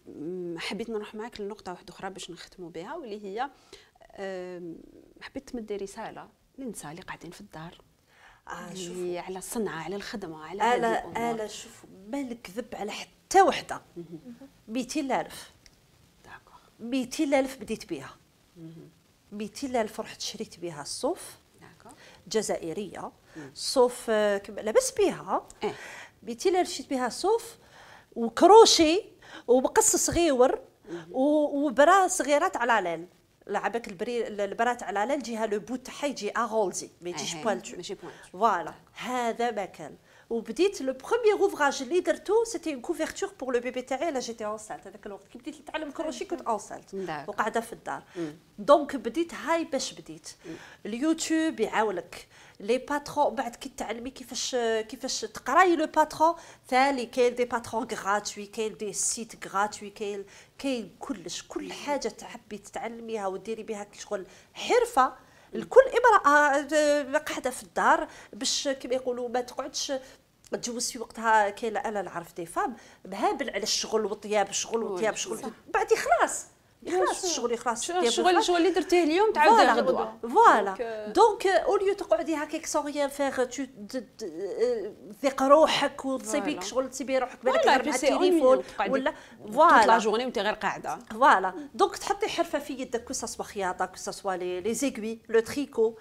حبيت نروح معك لنقطه واحده اخرى باش نختموا بها واللي هي حبيت تمدي رساله للنساء اللي قاعدين في الدار آه شوف على الصنعه على الخدمه على انا انا شوف مالك ذب على حتى وحده 200000 داكوغ 200000 بديت بها 200000 رحت شريت بها الصوف جزائريه صوف آه، لاباس بها 200000 إيه. شريت بها صوف وكروشي وبقص صغيور وبرا صغيرات على ليل لعبك البري البرات على الجهه لو بوت تاعها يجي اغولزي ما يجيش بوالتو ماشي بوانتو فوالا هذا ما كان وبديت لو بروميير اوفراج اللي درتو سيتي اون كوفرتور بور لو بيبي تاعي لا جيتي اونسالت هذاك الوقت كي بديت نتعلم كروشي كنت اونسالت وقاعده في الدار دونك بديت هاي باش بديت اليوتيوب يعاونك لي باترون بعد كي تعلمي كيفاش كيفاش تقراي لو باترون ثاني كاين دي باترون غراتوي كاين دي سيت غراتوي كاين كاين كلش كل حاجه تحبي تتعلميها وديري بها شغل حرفه لكل امراه آه، قاعده في الدار باش كما يقولوا ما تقعدش تجوز في وقتها كاين انا نعرف دي فام مهابل على الشغل والطياب شغل وطياب شغل بعدي خلاص خلاص الشغل خلاص الشغل الشغل اللي درتيه اليوم تعاود غدوه فوالا دونك او ليو تقعدي هكاك سون ريان فيغ تو روحك وتصيبي شغل تسيبي روحك بالك غير مع التليفون ولا فوالا طول لا جورني وانت غير قاعده فوالا دونك تحطي حرفه في يدك كو سوا خياطه كو سوا لي زيكوي لو تريكو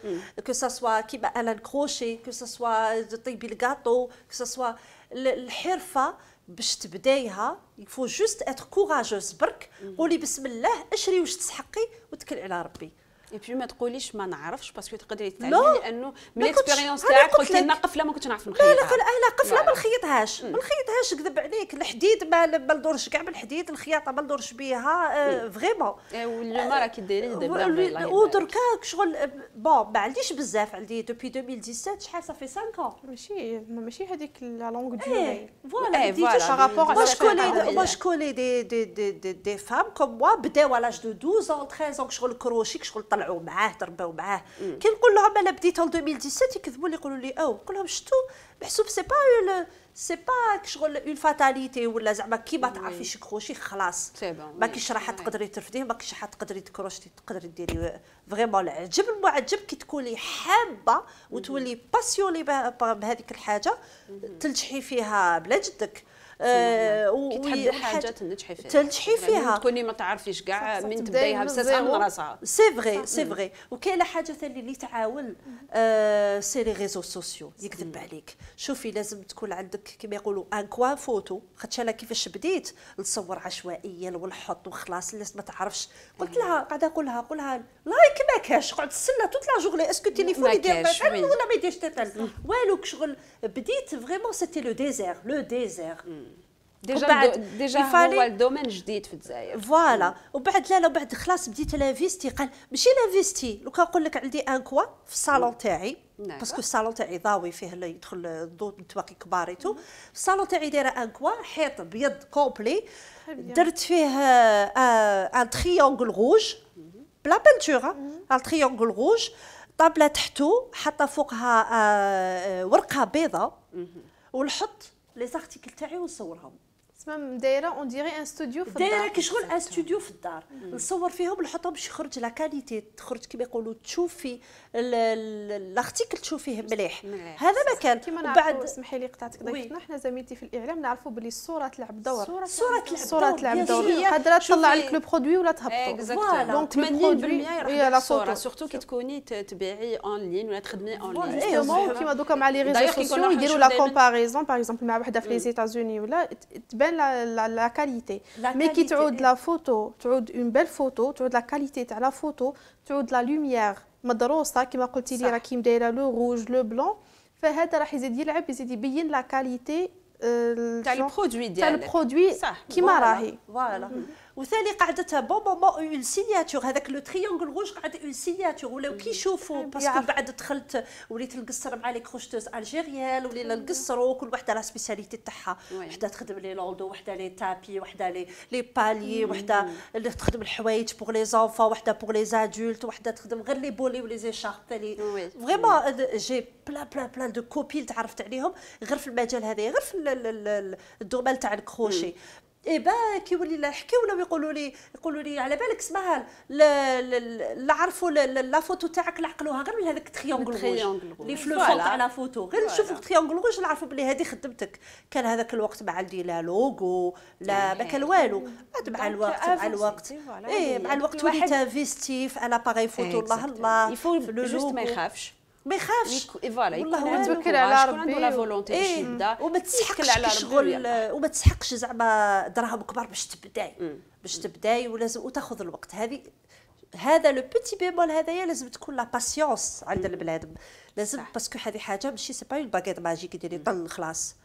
كو سوا كيما الان كروشي كو سوا طيبي الكاطو كو سوا الحرفه باش تبدايها يفو جوست اتر كوراجوز برك قولي بسم الله اشري واش تسحقي وتكل على ربي اي بي ما تقوليش ما نعرفش باسكو تقدري تعلمي لانه من الاكسبيريونس تاعك قلتي لنا قفله ما كنتش نعرف نخيطها لا لا لا قفله نعم. ما نخيطهاش ما نخيطهاش كذب عليك الحديد ما بلدورش كاع بالحديد الخياطه بلدورش بها فريمون آه، إيه، واللوما راكي ديري آه، دابا ودركا شغل بون آه، ما عنديش بزاف عندي دوبي 2017 شحال صافي 5 ماشي ماشي هذيك لا لونغ دي فوالا بارابور واش كولي واش كولي دي دي دي دي فام كوم موا بداو على 12 ans 13 ans شغل كروشي شغل طلع طلعوا معاه ضربوا معاه كي نقول لهم انا بديت 2017 يكذبوا لي يقولوا لي او نقول لهم شتو بحسب سي با سي با شغل اون فاتاليتي ولا زعما كي ما تعرفيش كروشي خلاص ماكيش راح تقدري ترفديه ماكيش راح تقدري تكروشتي تقدري ديري فريمون العجب المعجب كي تكوني حابه وتولي باسيوني بهذيك الحاجه تنجحي فيها بلا جدك آه، كتحبي حاجه تنجحي فيها تنجحي يعني فيها تكوني ما تعرفيش كاع من تبدايها بساسها من راسها سي فغي سي فغي وكاين حاجه ثاني اللي تعاون سي لي ريزو سوسيو يكذب عليك شوفي لازم تكون عندك كما يقولوا ان كوا فوتو خاطش انا كيفاش بديت نصور عشوائيا ونحط وخلاص الناس ما تعرفش قلت لها قاعده اقول لها قول لها لايك ما كاش قعد تسنى توت لا جورني اسكو التليفون يدير ولا ما يديرش تاتل والو شغل بديت فريمون سيتي لو ديزير لو ديزير ديجا وبعد ديجا هو الدومين جديد في الجزائر فوالا وبعد لا لا بعد خلاص بديت لافيستي قال ماشي لافيستي لو كان نقول لك عندي ان كوا في الصالون تاعي نعم. باسكو الصالون تاعي ضاوي فيه اللي يدخل الضوء من كبار في الصالون تاعي دايره ان كوا حيط ابيض كومبلي درت فيه ان تريونغل روج بلا بنتورا ان تريونغل روج طابله تحتو حاطه فوقها آه، آه، ورقه بيضاء ونحط لي زارتيكل تاعي ونصورهم تسمى دايره اون ديري ان ستوديو في الدار دايره كي شغل ان ستوديو في الدار نصور فيهم نحطهم باش يخرج لا كاليتي تخرج كيما يقولوا تشوفي الارتيكل تشوفيه مليح هذا ما كان كما بعد اسمحي لي قطعتك دقيقه حنا زميلتي في الاعلام نعرفوا بلي الصوره تلعب دور الصوره تلعب دور قادره تطلع لك لو برودوي ولا تهبطو دونك 80% هي الصوره فوتو سورتو كي تكوني تبيعي اون لين ولا تخدمي اون لين كيما دوكا مع لي ريزو سوسيو يديروا لا كومباريزون باغ اكزومبل مع وحده في لي زيتازوني ولا تبان la, qualité. mais qui de la photo, une belle photo, تعود la qualité تاع la photo, تعود la lumière le كما قلتي لي راكي مدايره لو روج لو بلون فهذا راح يزيد يلعب وثاني قعدتها بون مو اون سيناتور هذاك لو تريونغل روج قعد اون سيناتور ولاو كيشوفوا أيوة. باسكو بعد دخلت وليت نقصر مع لي كروشتوز الجيريال ولينا أيوة. نقصروا كل وحده لا سبيساليتي تاعها وحده تخدم لي لوندو وحده لي تابي وحده لي لي بالي وحده اللي تخدم الحوايج بوغ لي زونفا وحده بوغ لي زادولت وحده تخدم غير لي بولي ولي زيشارب ثاني فريمون جي بلا بلا بلا دو كوبي تعرفت عليهم غير في المجال هذا غير في الدومال تاع الكروشي اي با كيولي يحكي ولا يقولوا لي يقولوا لي على بالك اسمها لا عرفوا لا فوتو تاعك لعقلوها غير من هذاك تريونغل غوج لي فلو فوق على فوتو غير نشوفوا تريونغل غوج نعرفوا بلي هذه خدمتك كان هذاك الوقت مع عندي لا لوغو لا إيه. ما كان والو بعد مع الوقت مع الوقت اي مع الوقت وليت انفيستي في الاباغي فوتو الله الله لو جوست ما يخافش ما يخافش فوالا والله يتوكل على ربي عنده لا فولونتي إيه. باش وما تسحقش على شغل وما تسحقش زعما دراهم كبار باش تبداي باش تبداي ولازم وتاخذ الوقت هذه هذا لو بيتي بيمول هذايا لازم تكون لا باسيونس عند البلاد لازم باسكو هذه حاجه ماشي سي با اون باكيت ماجيك ديري طن خلاص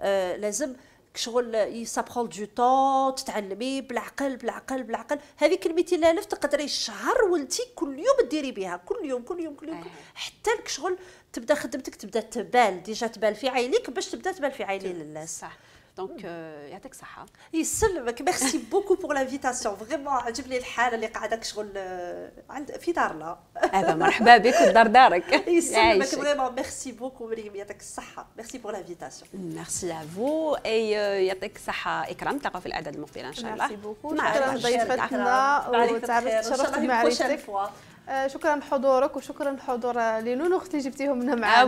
آه لازم شغل يسابخول دو طو تتعلمي بالعقل بالعقل بالعقل هذه كلمتين الاف تقدري شهر ولتي كل يوم ديري بها كل يوم كل يوم كل يوم حتى لك شغل تبدا خدمتك تبدا تبان ديجا تبان في عينيك باش تبدا تبان في عيني الناس صح دونك يعطيك الصحه يسلمك ميرسي بوكو بور لانفيتاسيون فريمون عجبني الحاله اللي قاعدة شغل آه، عند في دارنا هذا مرحبا بك دار دارك يسلمك فريمون ميرسي بوكو مريم يعطيك الصحه ميرسي بور لانفيتاسيون ميرسي افو اي يعطيك الصحه اكرام تلقى في الاعداد المقبله ان شاء الله ميرسي بوكو شكرا ضيفتنا وتعرفت تشرفت معرفتك شكرا لحضورك وشكرا لحضور لينون اختي جبتيهم هنا معنا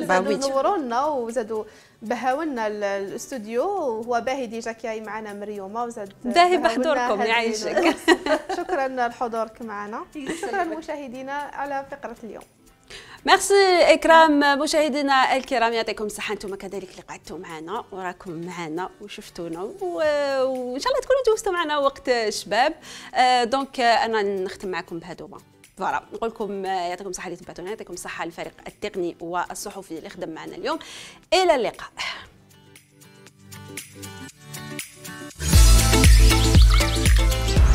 باوي ah آه، نورونا وزادوا بهاولنا الاستوديو وهو باهي ديجا كي معنا مريوما وزاد باهي بحضوركم يعيشك *laughs* شكرا لحضورك معنا *laughs* شكرا مشاهدينا على فقره اليوم ميرسي اكرام مشاهدينا الكرام يعطيكم الصحه انتم كذلك اللي قعدتوا معنا وراكم معنا وشفتونا وان شاء الله تكونوا جوزتوا معنا وقت شباب دونك آه، آه، انا نختم معكم بهذوما فوالا نقول لكم آه، يعطيكم الصحه اللي تبعتونا يعطيكم الصحه الفريق التقني والصحفي اللي خدم معنا اليوم الى اللقاء Thank you.